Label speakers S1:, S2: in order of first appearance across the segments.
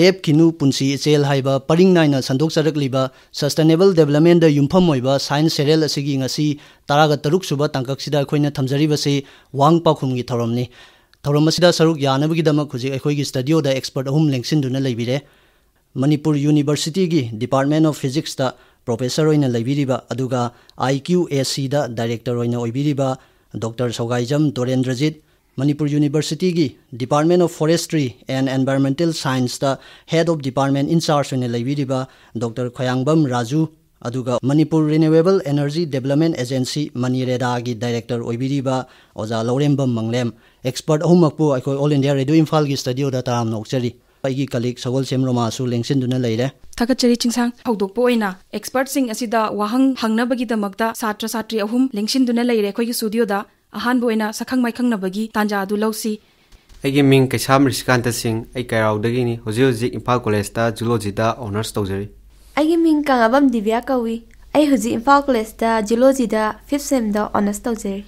S1: लेप किनु पुंसी इचेल हाइबा परिंग नाइना संदोक सस्टेनेबल डेवलपमेंट द युम्फम होइबा साइंस सेरेल असिगी ngasi 13 सुबा तंकक सिदा खोइना थमजरी बसे वांग पाखुम गी थोरम नि सरुक यानब स्टडियो एक्सपर्ट अहम लेंसिन दुना लैबिरे Manipur university department of physics द प्रोफेसर होइना लैबिरिबा अदुगा आईक्यूएसी द डायरेक्टर होइना डॉक्टर सौगाइजम दोरेंद्रजीत ꯃꯅꯤꯄꯨꯔ ꯌꯨꯅꯤꯚꯔꯁꯤꯇꯤꯒꯤ department of forestry and environmental ꯁꯥꯏꯟꯁꯇ ꯍꯦꯗ ꯑꯣꯐ ꯗꯤꯄꯥꯔꯠꯃꯦꯟ ꯏꯟꯆꯥꯔꯖ ꯑꯣꯏꯅ ꯂꯩꯕꯤꯔꯤꯕ ꯗꯣꯛꯇꯔ ꯈꯌꯥꯡꯕꯝ ꯔꯥꯖꯨ ꯑꯗꯨꯒ Manipur renewable energy development agency ꯃꯅꯤꯔꯦꯗꯥꯒꯤ ꯗꯥꯏꯔꯦꯛꯇꯔ ꯑꯣꯏꯕꯤꯔꯤꯕ ꯑꯣꯖꯥ ꯂꯧꯔꯦꯝꯕꯝ ꯃꯪꯂꯦꯝ ꯑꯦꯛꯁꯄꯔꯠ ꯑꯍꯨꯝꯃꯛꯄꯨ ꯑꯩꯈꯣꯏ ꯑꯣꯜ ꯏꯟꯗꯤꯌꯥ ꯔꯦꯗꯤꯑꯣ ꯏꯝꯐꯥꯜꯒꯤ ꯁ꯭ꯇꯗꯤꯑꯣꯗ ꯇꯔꯥꯝꯅ ꯑꯣꯛꯆꯔꯤ ꯑꯩꯒꯤ ꯀꯂꯤꯛ ꯁꯒꯣꯜꯁꯦꯝ ꯔꯣꯃꯥꯁꯨ ꯂꯦꯡꯁꯤꯟꯗꯨꯅ ꯂꯩꯔꯦ
S2: ꯊꯥꯒꯠꯆꯔꯤ ꯆꯤꯡꯁꯥꯡ ꯍꯧꯗꯣꯛꯄ ꯑꯣꯏꯅ ꯑꯦꯛꯁꯄꯔꯠꯁꯤꯡ ꯑꯁꯤꯗ ꯋꯥꯍꯪ ꯍꯪꯅꯕꯒꯤꯗꯃꯛꯇ ꯁꯥꯇ꯭ꯔ ꯁꯥꯇ꯭ꯔꯤ ꯑꯍꯨꯝ ꯂꯦꯡꯁꯤꯟꯗꯨꯅ ꯂꯩꯔꯦ ꯑꯩꯈꯣꯏꯒꯤ ꯁ꯭ꯇꯨꯗꯤꯑꯣꯗ ꯑꯍꯥꯟꯕ ꯑꯣꯏꯅ ꯁꯛꯈꯪ ꯃꯥꯏꯈꯪꯅꯕꯒꯤ ꯇꯥꯟꯖꯥ ꯑꯗꯨ ꯂꯧꯁꯤ
S3: ꯑꯩꯒꯤ ꯃꯤꯡ ꯀꯩꯁꯥꯝ ꯔꯤꯁꯤꯀꯥꯟꯇ ꯁꯤꯡ ꯑꯩ ꯀꯩꯔꯥꯎꯗꯒꯤꯅꯤ ꯍꯧꯖꯤꯛ ꯍꯧꯖꯤꯛ ꯏꯝꯐꯥꯜ ꯀꯣꯂꯦꯖꯇ ꯖꯨꯂꯣꯖꯤꯗ ꯑꯣꯅꯔꯁ ꯇꯧꯖꯔꯤ
S4: ꯑꯩꯒꯤ ꯃꯤꯡ ꯀꯪꯉꯕꯝ ꯗꯤꯕ꯭ꯌꯥ ꯀꯧꯏ ꯑꯩ ꯍꯧꯖꯤꯛ ꯏꯝꯐꯥꯜ ꯀꯣꯂꯦꯖꯇ ꯖꯨꯂꯣꯖꯤꯗ ꯐꯤꯐ ꯁꯦꯝꯗ ꯑꯣꯅꯔꯁ ꯇꯧꯖꯔꯤ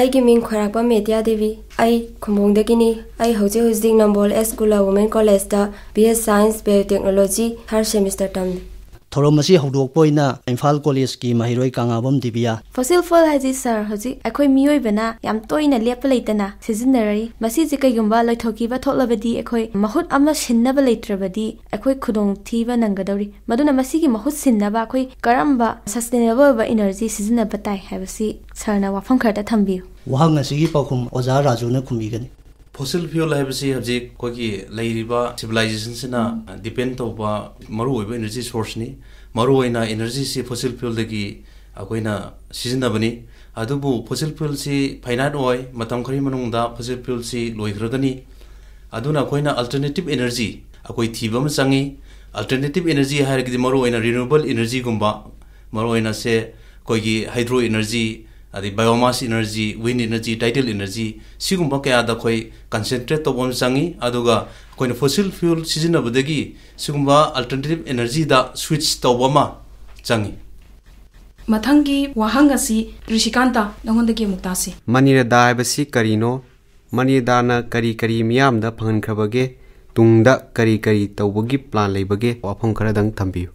S4: ꯑꯩꯒꯤ ꯃꯤꯡ ꯈꯣꯏꯔꯥꯛꯄ ꯃꯦꯗꯤꯌꯥ ꯗꯦꯕꯤ ꯑꯩ ꯈꯨꯝꯕꯣꯡꯗꯒꯤꯅꯤ ꯑꯩ ꯍꯧꯖꯤꯛ ꯍꯧꯖꯤꯛ ꯅꯝꯕꯣꯜ ꯑꯦꯁ ꯒꯨꯂꯥ ꯋꯨꯃꯦꯟ ꯀꯣꯂꯦꯖꯇ B S science biotechnology third semester ꯇꯝꯂꯤ
S1: thorom asi hodok poina imphal college ki mahiroi kangabom dibia
S4: fossil fuel haji sir hoji akoi mioi bena yam toina lepa leitana sezinari masi ji kai gumba loi thoki ba tholabadi akoi mahut amla sinna ba leitrabadi akoi khudong thi ba nangadori maduna masi gi mahut sinna ba akoi karamba sustainable ba energy sizina batai habasi sarna wafam kharta thambiu
S1: wahang asi gi pakhum oja raju na khumi gani
S5: fossil fuel ꯍꯥꯏꯕꯁꯤ ꯍꯧꯖꯤꯛ ꯑꯩꯈꯣꯏꯒꯤ ꯂꯩꯔꯤꯕ ꯁꯤꯕꯤꯂꯥꯏꯖꯦꯁꯟꯁꯤꯅ depend ꯇꯧꯕ ꯃꯔꯨꯑꯣꯏꯕ energy ꯁꯣꯔꯁꯅꯤ ꯃꯔꯨꯑꯣꯏꯅ ꯏꯅꯔꯖꯤꯁꯤ fossil ꯐ꯭ꯌꯨꯜꯗꯒꯤ ꯑꯩꯈꯣꯏꯅ ꯁꯤꯖꯤꯟꯅꯕꯅꯤ ꯑꯗꯨꯕꯨ ꯐꯣꯁꯤꯜ ꯐ꯭ꯌꯨꯜꯁꯤ ꯐꯥꯏꯅꯥꯏꯠ ꯑꯣꯏ ꯃꯇꯝ ꯈꯔꯒꯤ ꯃꯅꯨꯡꯗ ꯐꯣꯁꯤꯜ ꯐ꯭ꯌꯨꯜꯁꯤ ꯂꯣꯏꯈ꯭ꯔꯒꯅꯤ ꯑꯗꯨꯅ ꯑꯩꯈꯣꯏꯅ ꯑꯜꯇꯔꯅꯦꯇꯤꯕ ꯏꯅꯔꯖꯤ ꯑꯩꯈꯣꯏ ꯊꯤꯕ ꯑꯃ ꯆꯪꯏ ꯑꯜꯇꯔꯅꯦꯇꯤꯕ ꯏꯅꯔꯖꯤ ꯍꯥꯏꯔꯒꯗꯤ ꯃꯔꯨꯑꯣꯏꯅ ꯔꯤꯅ꯭ꯌꯨꯑꯦꯕꯜ ꯏꯅꯔꯖꯤꯒꯨꯝꯕ ꯃꯔꯨꯑꯣꯏꯅ ꯁꯦ ꯑꯩꯈꯣꯏꯒꯤ ꯍꯥꯏꯗ꯭ꯔꯣ ꯏꯅꯔꯖꯤ अभी biomass energy wind energy tidal energy सिगुम क्या कंसेंट्रेट तब चाहिए फोसिल फ्यूल सिजनबदी सिगुम अल्टरनेटिव एनर्जी स्विच तब
S3: चाहिए
S2: मथंगी वहंग असी ऋषिकांता नगोंदगी मुक्तासी
S3: मनिरदा हैबसी करीनो मनिरदाना करी करी मियामदा फहनखबगे तुंगदा करी करी तौबगी प्लान लेबगे वाफम खरद थंबियो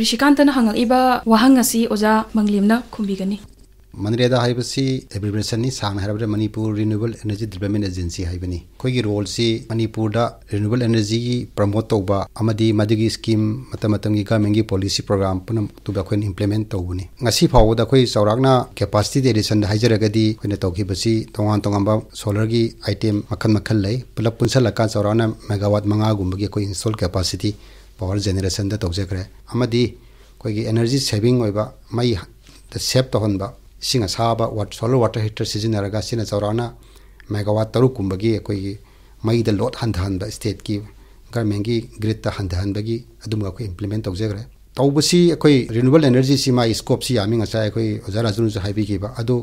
S2: ऋषिकांतन हंगइबा ओजा मंगलिमना खुंबिगनी
S6: मनरेगा एब्रिब्रेशन सान है Manipur renewable energy development agency है रोल से मनपुर रिन्यूबल एनर्जी प्रमोट तब स्कीम गवर्मेंट की पोलिसी प्रोग्राम पुनमुक्त अखोन इम्प्लीमेंट तौबने फावद चौरा चौराना एडिशन है तौबसी तोान तोब सोलर की आइटेम मखल मखल पुलप पुनसल चौरा मेगावाट मंगागुम की अखोई इंस्टॉल कैपासीटी पावर जेनरेशन तौजग्रे एनर्जी सेविंग मई सेव तौहब ꯏꯁꯤꯡ ꯑꯁꯥꯕ ꯁꯣꯂꯔ ꯋꯥꯇꯔ ꯍꯤꯇꯔ ꯁꯤꯖꯤꯟꯅꯔꯒ ꯁꯤꯅ ꯆꯥꯎꯔꯥꯛꯅ ꯃꯦꯒꯥꯋꯥꯠ ꯇꯔꯨꯛꯀꯨꯝꯕꯒꯤ ꯑꯩꯈꯣꯏꯒꯤ ꯃꯩꯗ ꯂꯣꯠ ꯍꯟꯊꯍꯟꯕ ꯁ꯭ꯇꯦꯠꯀꯤ ꯒꯔꯃꯦꯟꯒꯤ ꯒ꯭ꯔꯤꯗꯇ ꯍꯟꯊꯍꯟꯕꯒꯤ ꯑꯗꯨꯝꯕ ꯑꯩꯈꯣꯏ ꯏꯝꯄ꯭ꯂꯤꯃꯦꯟ ꯇꯧꯖꯈ꯭ꯦ ꯇꯧꯕꯁꯤ ꯑꯩꯈꯣꯏ ꯔꯤꯅꯨꯋꯦꯕꯜ ꯑꯦꯅꯔꯖꯤꯁꯤ ꯃꯥꯒꯤ ꯁ꯭ꯀꯣꯞꯁꯤ ꯌꯥꯝꯃꯤ ꯉꯁꯥꯏ ꯑꯩꯈꯣꯏ ꯑꯣꯖꯥ ꯔꯥꯖꯨꯅꯁꯨ ꯍꯥꯏꯕꯤꯈꯤꯕ ꯑꯗꯨ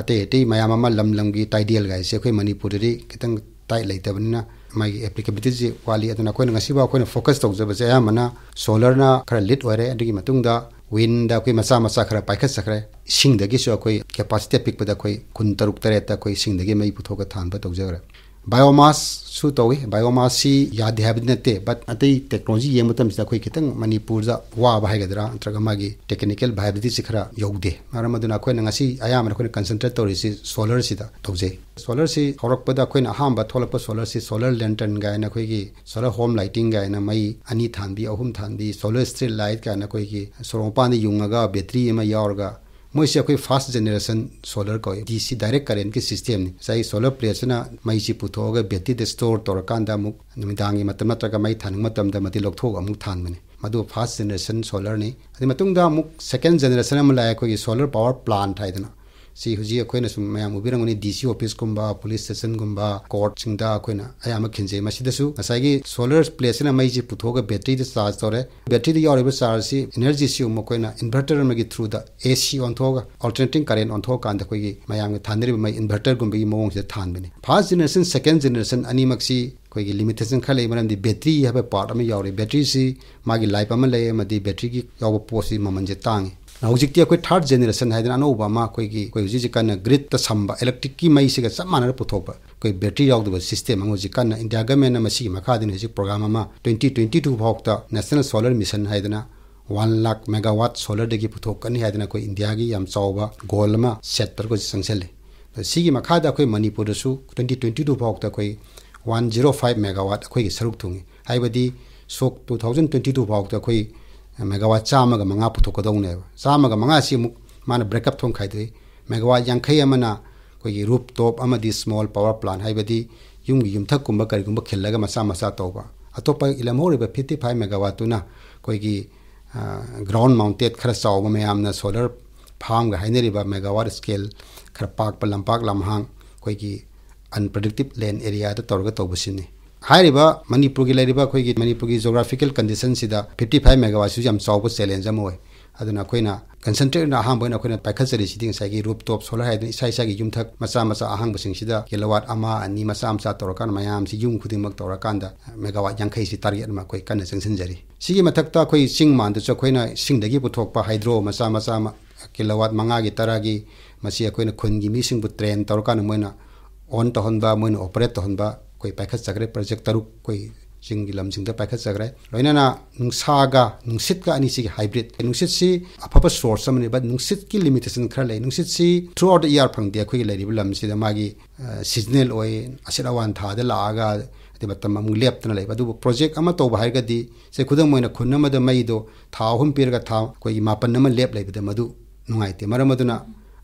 S6: ꯑꯇꯩ ꯑꯇꯩ ꯃꯌꯥꯝ ꯑꯃ ꯂꯝ ꯂꯝꯒꯤ ꯇꯥꯏꯗꯦꯜꯒꯥꯏꯁꯦ ꯑꯩꯈꯣꯏ ꯃꯅꯤꯄꯨꯔꯗꯗꯤ ꯈꯤꯇꯪ ꯇꯥꯏꯠ ꯂꯩꯇꯕꯅꯤꯅ ꯃꯥꯒꯤ ꯑꯦꯄ꯭ꯂꯤꯀꯦꯕꯤꯂꯤꯇꯤꯁꯤ ꯋꯥꯠꯂꯤ ꯑꯗꯨꯅ ꯑꯩꯈꯣꯏꯅ ꯉꯁꯤꯐꯥꯎ ꯑꯩꯈꯣꯏꯅ ꯐꯣꯀꯁ ꯇꯧꯖꯕꯁꯦ ꯑꯌꯥꯝꯕꯅ ꯁꯣꯂꯔꯅ ꯈꯔ ꯂꯤꯠ ꯑꯣꯏꯔꯦ ꯑꯗꯨꯒꯤ ꯃꯇꯨꯡꯗ ꯋꯤꯟꯗ ꯑꯩꯈꯣꯏ ꯃꯆꯥ ꯃꯆꯥ ꯈꯔ ꯄꯥꯏꯈꯠꯆꯈ꯭ꯔꯦ ꯏꯁꯤꯡꯗꯒꯤꯁꯨ ꯑꯩꯈꯣꯏ ꯀꯦꯄꯥꯁꯤꯇꯤ ꯑꯄꯤꯛꯄꯗ ꯑꯩꯈꯣꯏ ꯀꯨꯟ ꯇꯔꯨꯛ ꯇꯔꯦꯠꯇ ꯑꯩꯈꯣꯏ ꯏꯁꯤꯡꯗꯒꯤ ꯃꯩ ꯄꯨꯊꯣꯛꯑꯒ ꯊꯥꯟꯕ ꯇꯧꯖꯈ꯭ꯔꯦ बायोमास सु तौई बायोमास सी यादे हाबदि नते बट अतै टेक्नोलॉजी ये मतम सिदा खोइ खितंग मणिपुर जा वा बाहाय गदरा अंतरग मागी टेक्निकल बायबिलिटी सिखरा यौदे मारम मदुना खोइ नंगासी आयाम खोइ कंसंट्रेट तौरि सी सोलर सिदा तौजे सोलर सी हौरकपदा खोइ ना हाम बथोलप सोलर सी सोलर लैंटर्न गायना खोइ गी सोलर होम लाइटिंग गायना मई अनी थानबी अहुम थानदी सोलर स्ट्रीट लाइट गायना खोइ गी सोरोपान युंगागा बैटरी एमा यावरगा मोइसे अखोई फास्ट जेनरेशन सोलर को डीसी डायरेक्ट करेंट की सिस्टम ने सही सोलर प्लेट से मई से पुथोग बैटरी दे स्टोर तौरकान नुमिदांगी मतम नत्रगा मई थानुंग मतम द मति अमुक थानबने मधु फास्ट जेनरेशन सोलर ने अदि मतुंग दा अमुक सेकंड जेनरेशन अम लाय अखोई सोलर पावर प्लांट हाइदना ꯁꯤ ꯍꯧꯖꯤꯛ ꯑꯩꯈꯣꯏꯅ ꯁꯨꯝ ꯃꯌꯥꯝ ꯎꯕꯤꯔꯝꯒꯅꯤ ꯗꯤ ꯁꯤ ꯑꯣꯐꯤꯁꯀꯨꯝꯕ ꯄꯨꯂꯤꯁ ꯁ꯭ꯇꯦꯁꯟꯒꯨꯝꯕ ꯀꯣꯔꯠꯁꯤꯡꯗ ꯑꯩꯈꯣꯏꯅ ꯑꯌꯥꯝꯕ ꯈꯤꯟꯖꯩ ꯃꯁꯤꯗꯁꯨ ꯉꯁꯥꯏꯒꯤ ꯁꯣꯂꯔ ꯄ꯭ꯂꯦꯠꯁꯤꯅ ꯃꯩꯁꯤ ꯄꯨꯊꯣꯛꯑꯒ ꯕꯦꯇ꯭ꯔꯤꯗ ꯆꯥꯔꯖ ꯇꯧꯔꯦ ꯕꯦꯇ꯭ꯔꯤꯗ ꯌꯥꯎꯔꯤꯕ ꯆꯥꯔꯖꯁꯤ ꯑꯦꯅꯔꯖꯤꯁꯤ ꯑꯃꯨꯛ ꯑꯩꯈꯣꯏꯅ ꯏꯟꯚꯔꯇꯔ ꯑꯃꯒꯤ ꯊ꯭ꯔꯨꯗ ꯑꯦ ꯁꯤ ꯑꯣꯟꯊꯣꯛꯑꯒ ꯑꯜꯇꯔꯅꯦꯇꯤꯡ ꯀꯔꯦꯟ ꯑꯣꯟꯊꯣꯛꯑꯀꯥꯟꯗ ꯑꯩꯈꯣꯏꯒꯤ ꯃꯌꯥꯝꯒꯤ ꯊꯥꯅꯔꯤꯕ ꯃꯩ ꯏꯟꯚꯔꯇꯔꯒꯨꯝꯕꯒꯤ ꯃꯑꯣꯡꯁꯤꯗ ꯊꯥꯟꯕꯅꯤ ꯐꯥꯔꯁ ꯖꯦꯅꯦꯔꯦꯁꯟ ꯁꯦꯀꯦꯟ ꯖꯦꯅꯦꯔꯦꯁꯟ ꯑꯅꯤꯃꯛꯁꯤ ꯑꯩꯈꯣꯏꯒꯤ ꯂꯤꯃꯤꯇꯦꯁꯟ ꯈꯔ ꯂꯩ ꯃꯔꯝꯗꯤ ꯕꯦꯇ꯭ꯔꯤ ꯍꯥꯏꯕ ꯄꯥꯔꯠ ꯑꯃ ꯌꯥꯎꯔꯤ ꯕꯦꯇ꯭ꯔꯤꯁꯤ ꯃꯥꯒꯤ ꯂꯥꯏꯐ ꯑꯃ ꯂꯩ ꯑꯃꯗꯤ ꯕꯦꯇ꯭ꯔꯤꯒꯤ ꯌꯥꯎꯕ ꯄꯣꯠꯁꯤ ꯃꯃꯜꯁꯦ ꯇꯥꯡꯉꯤ ꯍꯧꯖꯤꯛꯇꯤ ꯑꯩꯈꯣꯏ ꯊꯥꯔꯠ ꯖꯦꯅꯦꯔꯦꯁꯟ ꯍꯥꯏꯗꯅ ꯑꯅꯧꯕ ꯑꯃ ꯑꯩꯈꯣꯏꯒꯤ ꯑꯩꯈꯣꯏ ꯍꯧꯖꯤꯛ ꯀꯟꯅ ꯒ꯭ꯔꯤꯗꯇ ꯁꯝꯕ ꯏꯂꯦꯛꯇ꯭ꯔꯤꯛꯀꯤ ꯃꯩꯁꯤꯒ ꯆꯞ ꯃꯥꯟꯅꯅ ꯄꯨꯊꯣꯛꯄ ꯑꯩꯈꯣꯏ ꯕꯦꯇ꯭ꯔꯤ ꯌꯥꯎꯗꯕ ꯁꯤꯁꯇꯦꯝ ꯑꯃ ꯍꯧꯖꯤꯛ ꯀꯟꯅ ꯏꯟꯗꯤꯌꯥ ꯒꯃꯦꯟꯅ ꯃꯁꯤꯒꯤ ꯃꯈꯥꯗꯅ ꯍꯧꯖꯤꯛ ꯄ꯭ꯔꯣꯒ꯭ꯔꯥꯝ ꯑꯃ ꯇ꯭ꯋꯦꯟꯇꯤ ꯇ꯭ꯋꯦꯟꯇꯤ ꯇꯨ ꯐꯥꯎꯗ ꯅꯦꯁꯅꯦꯜ ꯁꯣꯂꯔ ꯃꯤꯁꯟ ꯍꯥꯏꯗꯅ ꯋꯥꯟ ꯂꯥꯛ ꯃꯦꯒꯥꯋꯥꯠ ꯁꯣꯂꯔꯗꯒꯤ ꯄꯨꯊꯣꯛꯀꯅꯤ ꯍꯥꯏꯗꯅ ꯑꯩꯈꯣꯏ ꯏꯟꯗꯤꯌꯥꯒꯤ ꯌꯥꯝ ꯆꯥꯎꯕ ꯒꯣꯜ ꯑꯃ ꯁꯦꯠ ꯇꯧꯔꯒ ꯆꯪꯁꯤꯜꯂꯤ ꯁꯤꯒꯤ ꯃꯈꯥꯗ ꯑꯩꯈꯣꯏ ꯃꯅꯤꯄꯨꯔꯗꯁꯨ ꯇ꯭ꯋꯦꯟꯇꯤ ꯇ꯭ꯋꯦꯟꯇꯤ ꯇꯨ ꯐꯥꯎꯗ ꯑꯩꯈꯣꯏ ꯋꯥꯟ ꯖꯤꯔꯣ ꯐꯥꯏꯚ ꯃꯦꯒꯥꯋꯥꯠ ꯑꯩꯈꯣꯏꯒꯤ ꯁꯔꯨꯛ ꯊꯨꯡꯉꯤ ꯍꯥꯏꯕꯗꯤ ꯁꯣꯛ ꯇꯨ ꯊꯥꯎꯖꯟ ꯇ꯭ꯋꯦꯟꯇꯤ ꯇꯨ ꯐꯥꯎꯗ ꯑꯩꯈꯣꯏ ꯃꯦꯒꯥꯋꯥꯠ ꯆꯥꯝꯃꯒ ꯃꯉꯥ ꯄꯨꯊꯣꯛꯀꯗꯧꯅꯦꯕ ꯆꯥꯝꯃꯒ ꯃꯉꯥꯁꯤ ꯑꯃꯨꯛ ꯃꯥꯅ ꯕ꯭ꯔꯦꯛꯑꯞ ꯊꯣꯡꯈꯥꯏꯗꯣꯛꯏ ꯃꯦꯒꯥꯋꯥꯠ ꯌꯥꯡꯈꯩ ꯑꯃꯅ ꯑꯩꯈꯣꯏꯒꯤ ꯔꯨꯞ ꯇꯣꯞ ꯑꯃꯗꯤ ꯁ꯭ꯃꯣꯜ ꯄꯥꯋꯔ ꯄ꯭ꯂꯥꯟ ꯍꯥꯏꯕꯗꯤ ꯌꯨꯝꯒꯤ ꯌꯨꯝꯊꯛꯀꯨꯝꯕ ꯀꯔꯤꯒꯨꯝꯕ ꯈꯤꯜꯂꯒ ꯃꯆꯥ ꯃꯆꯥ ꯇꯧꯕ ꯑꯇꯣꯞꯄ ꯏꯂꯝꯍꯧꯔꯤꯕ ꯐꯤꯐꯇꯤ ꯐꯥꯏꯚ ꯃꯦꯒꯥꯋꯥꯠꯇꯨꯅ ꯑꯩꯈꯣꯏꯒꯤ ꯒ꯭ꯔꯥꯎꯟ ꯃꯥꯎꯟꯇꯦꯠ ꯈꯔ ꯆꯥꯎꯕ ꯃꯌꯥꯝꯅ ꯁꯣꯂꯔ ꯐꯥꯝꯒ ꯍꯥꯏꯅꯔꯤꯕ ꯃꯦꯒꯥꯋꯥꯠ ꯁ꯭ꯀꯦꯜ ꯈꯔ ꯄꯥꯛꯄ ꯂꯝꯄꯥꯛ ꯂꯝꯍꯥꯡ ꯑꯩꯈꯣꯏꯒꯤ ꯑꯟꯄ꯭ꯔꯗꯤꯛꯇꯤꯞ ꯂꯦꯟ ꯑꯦꯔꯤꯌꯥꯗ ꯇꯧꯔꯒ ꯇꯧꯕꯁꯤꯅꯤ ຄາຍລະບໍມານີປູກິລະລະບໍຄວຍກິມານີປູກິຈິໂອກຣາຟິກ ල ດິຊັນິ55ເມກະວັດຊິຈໍາຊາວບໍ່ເຊເລນຈໍາໂ ꯑꯩꯈꯣꯏ ꯄꯥꯏꯈꯠꯆꯈ꯭ꯔꯦ ꯄ꯭ꯔꯣꯖꯦꯛ ꯇꯔꯨꯛ ꯑꯩꯈꯣꯏ ꯆꯤꯡꯒꯤ ꯂꯝꯁꯤꯡꯗ ꯄꯥꯏꯈꯠꯆꯈ꯭ꯔꯦ ꯂꯣꯏꯅꯅ ꯅꯨꯡꯁꯥꯒ ꯅꯨꯡꯁꯤꯠꯀ ꯑꯅꯤꯁꯤꯒꯤ ꯍꯥꯏꯕ꯭ꯔꯤꯠ ꯅꯨꯡꯁꯤꯠꯁꯤ ꯑꯐꯕ ꯁꯣꯔꯁ ꯑꯃꯅꯤ ꯕꯠ ꯅꯨꯡꯁꯤꯠꯀꯤ ꯂꯤꯃꯤꯇꯦꯁꯟ ꯈꯔ ꯂꯩ ꯅꯨꯡꯁꯤꯠꯁꯤ ꯊ꯭ꯔꯨ ꯑꯥꯎꯠ ꯗ ꯏꯌꯥꯔ ꯐꯪꯗꯦ ꯑꯩꯈꯣꯏꯒꯤ ꯂꯩꯔꯤꯕ ꯂꯝꯁꯤꯗ ꯃꯥꯒꯤ ꯁꯤꯖꯅꯦꯜ ꯑꯣꯏ ꯑꯁꯤꯠ ꯑꯋꯥꯟ ꯊꯥꯗ ꯂꯥꯛꯑꯒ ꯑꯗꯩ ꯃꯇꯝ ꯑꯃꯨꯛ ꯂꯦꯞꯇꯅ ꯂꯩꯕ ꯑꯗꯨꯕꯨ ꯄ꯭ꯔꯣꯖꯦꯛ ꯑꯃ ꯇꯧꯕ ꯍꯥꯏꯔꯒꯗꯤ ꯁꯦ ꯈꯨꯗꯝ ꯑꯣꯏꯅ ꯈꯨꯟ ꯑꯃꯗ ꯃꯩꯗꯣ ꯊꯥ ꯑꯍꯨꯝ ꯄꯤꯔꯒ ꯊꯥ ꯑꯩꯈꯣꯏꯒꯤ ꯃꯥꯄꯟ ꯑꯃ ꯂꯦꯞ ꯂꯩꯕꯗ ꯃꯗꯨ ꯅꯨꯡꯉꯥꯏꯇꯦ ꯃꯔꯝ ꯑꯗꯨꯅ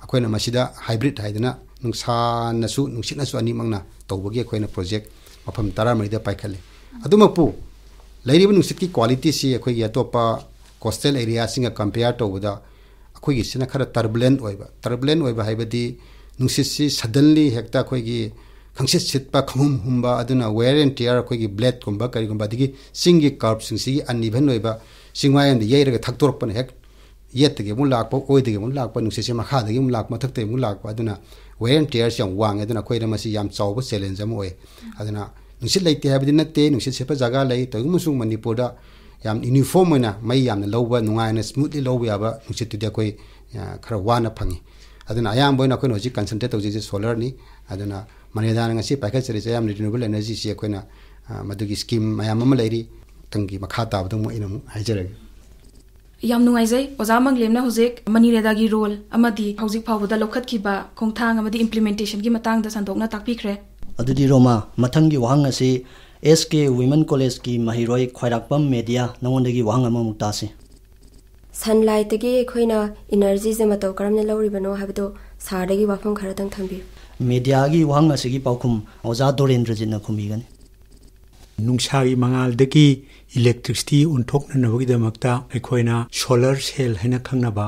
S6: ꯑꯩꯈꯣꯏꯅ ꯃꯁꯤꯗ ꯍꯥꯏꯕ꯭ꯔꯤꯠ ꯍꯥꯏꯗꯅ ꯅꯨꯡꯁꯥꯅꯁꯨ ꯅꯨꯡꯁꯤꯠꯅꯁꯨ ꯑꯅꯤꯃꯛꯅ ꯇꯧꯕꯒꯤ ꯑꯩꯈꯣꯏꯅ ꯄ꯭ꯔꯣꯖꯦꯛ ꯃꯐꯝ ꯇꯔꯥꯃꯔꯤꯗ ꯄꯥꯏꯈꯠꯂꯤ ꯑꯗꯨꯃꯛꯄꯨ ꯂꯩꯔꯤꯕ ꯅꯨꯡꯁꯤꯠꯀꯤ ꯀ꯭ꯋꯥꯂꯤꯇꯤꯁꯤ ꯑꯩꯈꯣꯏꯒꯤ ꯑꯇꯣꯞꯄ ꯀꯣꯁꯇꯦꯜ ꯑꯦꯔꯤꯌꯥꯁꯤꯡꯒ ꯀꯝꯄꯤꯌꯥꯔ ꯇꯧꯕꯗ ꯑꯩꯈꯣꯏꯒꯤꯁꯤꯅ ꯈꯔ ꯇꯔꯕꯨꯂꯦꯟ ꯑꯣꯏꯕ ꯇꯔꯕꯨꯂꯦꯟ ꯑꯣꯏꯕ ꯍꯥꯏꯕꯗꯤ ꯅꯨꯡꯁꯤꯠꯁꯤ ꯁꯗꯟꯂꯤ ꯍꯦꯛꯇ ꯑꯩꯈꯣꯏꯒꯤ ꯈꯪꯁꯤꯠ ꯁꯤꯠꯄ ꯈꯪꯍꯨꯝ ꯍꯨꯝꯕ ꯑꯗꯨꯅ ꯋꯦꯌꯔ ꯑꯦꯟ ꯇꯤꯌꯔ ꯑꯩꯈꯣꯏꯒꯤ ꯕ꯭ꯂꯦꯗꯀꯨꯝꯕ ꯀꯔꯤꯒꯨꯝꯕ ꯑꯗꯒꯤ ꯆꯤꯡꯒꯤ ꯀꯔꯞꯁꯤꯡꯁꯤꯒꯤ ꯑꯟꯏꯚꯟ ꯑꯣꯏꯕ ꯆꯤꯡꯋꯥꯏ ꯑꯃꯗ ꯌꯩꯔꯒ ꯊꯛꯇꯣꯔꯛꯄꯅ ꯍꯦꯛ ꯌꯦꯠꯇꯒꯤ ꯑꯃꯨꯛ ꯂꯥꯛꯄ ꯑꯣꯏꯗꯒꯤ ꯑꯃꯨꯛ ꯂꯥꯛꯄ ꯅꯨꯡꯁꯤꯠꯁꯦ ꯃꯈꯥꯗꯒꯤ ꯑꯃꯨꯛ ꯂꯥꯛꯄ ꯃꯊꯛꯇꯒꯤ ꯑꯃꯨꯛ ꯂꯥꯛꯄ ꯑꯗꯨꯅ ꯋꯦꯌꯔ ꯑꯦꯟ ꯇꯤꯌꯔꯁꯦ ꯌꯥꯝ ꯋꯥꯡꯉꯦ ꯑꯗꯨꯅ ꯑꯩꯈꯣꯏꯗ ꯃꯁꯤ ꯌꯥꯝ ꯆꯥꯎꯕ ꯆꯦꯂꯦꯟꯖ ꯑꯃ ꯑꯣꯏ ꯑꯗꯨꯅ ꯅꯨꯡꯁꯤꯠ ꯂꯩꯇꯦ ꯍꯥꯏꯕꯗꯤ ꯅꯠꯇꯦ ꯅꯨꯡꯁꯤꯠ ꯁꯤꯠꯄ ꯖꯒꯥ ꯂꯩ ꯇꯧꯏꯒꯨꯝꯕꯁꯨꯡ ꯃꯅꯤꯄꯨꯔꯗ ꯌꯥꯝ ꯌꯨꯅꯤꯐꯣꯔꯝ ꯑꯣꯏꯅ ꯃꯩ ꯌꯥꯝꯅ ꯂꯧꯕ ꯅꯨꯡꯉꯥꯏꯅ ꯁ꯭ꯃꯨꯠꯂꯤ ꯂꯧꯕ ꯌꯥꯕ ꯅꯨꯡꯁꯤꯠꯇꯨꯗꯤ ꯑꯩꯈꯣꯏ ꯈꯔ ꯋꯥꯅ ꯐꯪꯉꯤ ꯑꯗꯨꯅ ꯑꯌꯥꯝꯕ ꯑꯣꯏꯅ ꯑꯩꯈꯣꯏꯅ ꯍꯧꯖꯤꯛ ꯀꯟꯁꯦꯟꯇ꯭ꯔꯦꯠ ꯇꯧꯖꯔꯤꯁꯦ ꯁꯣꯂꯔꯅꯤ ꯑꯗꯨꯅ ꯃꯅꯤꯗꯥꯅ ꯉꯁꯤ ꯄꯥꯏꯈꯠꯆꯔꯤꯁꯦ ꯌꯥꯝꯅ ꯔꯤꯅꯨꯋꯦꯕꯜ ꯑꯦꯅꯔꯖꯤꯁꯤ ꯑꯩꯈꯣꯏꯅ ꯃꯗꯨꯒꯤ ꯁ꯭ꯀꯤꯝ ꯃꯌꯥꯝ ꯑꯃ ꯂꯩꯔꯤ ꯃꯊꯪꯒꯤ ꯃꯈꯥ ꯇꯥꯕꯗ ꯑꯃꯨꯛ ꯑꯩꯅ ꯑꯃꯨꯛ ꯍꯥꯏꯖꯔꯒꯦ
S2: ꯌꯥꯝ ꯅꯨꯡꯉꯥꯏꯖꯩ ꯑꯣꯖꯥ ꯃꯪꯂꯦꯝꯅ ꯍꯧꯖꯤꯛ ꯃꯅꯤꯔꯦꯗꯥꯒꯤ ꯔꯣꯜ ꯑꯃꯗꯤ ꯍꯧꯖꯤꯛ ꯐꯥꯎꯕꯗ ꯂꯧꯈꯠꯈꯤꯕ ꯈꯣꯡꯊꯥꯡ ꯑꯃꯗꯤ ꯏꯝꯄ꯭ꯂꯤꯃꯦꯟꯇꯦꯁꯟꯒꯤ ꯃꯇꯥꯡꯗ ꯁꯟꯗꯣꯛꯅ ꯇꯥꯛꯄꯤꯈ꯭ꯔꯦ
S1: ꯑꯗꯨꯗꯤ ꯔꯣꯃꯥ ꯃꯊꯪꯒꯤ ꯋꯥꯍꯪ ꯑꯁꯤ ꯑꯦꯁ ꯀꯦ ꯋꯤꯃꯟ ꯀꯣꯂꯦꯖꯒꯤ ꯃꯍꯩꯔꯣꯏ ꯈ꯭ꯋꯥꯏꯔꯥꯛꯄꯝ ꯃꯦꯗꯤꯌꯥ ꯅꯉꯣꯟꯗꯒꯤ ꯋꯥꯍꯪ ꯑꯃꯃꯨꯛ ꯇꯥꯁꯤ
S4: ꯁꯟꯂꯥꯏꯠꯇꯒꯤ ꯑꯩꯈꯣꯏꯅ ꯏꯅꯔꯖꯤꯁꯦ ꯃꯇꯧ ꯀꯔꯝꯅ ꯂꯧꯔꯤꯕꯅꯣ ꯍꯥꯏꯕꯗꯣ ꯁꯥꯔꯗꯒꯤ ꯋꯥꯐꯝ ꯈꯔꯗꯪ ꯊꯝꯕꯤꯌꯨ
S1: ꯃꯦꯗꯤꯌꯥꯒꯤ ꯋꯥꯍꯪ ꯑꯁꯤꯒꯤ ꯄꯥꯎꯈꯨꯝ ꯑꯣꯖꯥ ꯗꯣꯔꯦꯟꯗ꯭ꯔꯖꯤꯠꯅ ꯈꯨꯝꯕꯤꯒꯅꯤ
S7: ꯅꯨꯡꯁꯥꯒꯤ ꯃꯉꯥꯜꯗꯒꯤ ꯏꯂꯦꯛꯇ꯭ꯔꯤꯁꯤꯇꯤ ꯑꯣꯟꯊꯣꯛꯅꯅꯕꯒꯤꯗꯃꯛꯇ ꯑꯩꯈꯣꯏꯅ ꯁꯣꯂꯔ ꯁꯦꯜ ꯍꯥꯏꯅ ꯈꯪꯅꯕ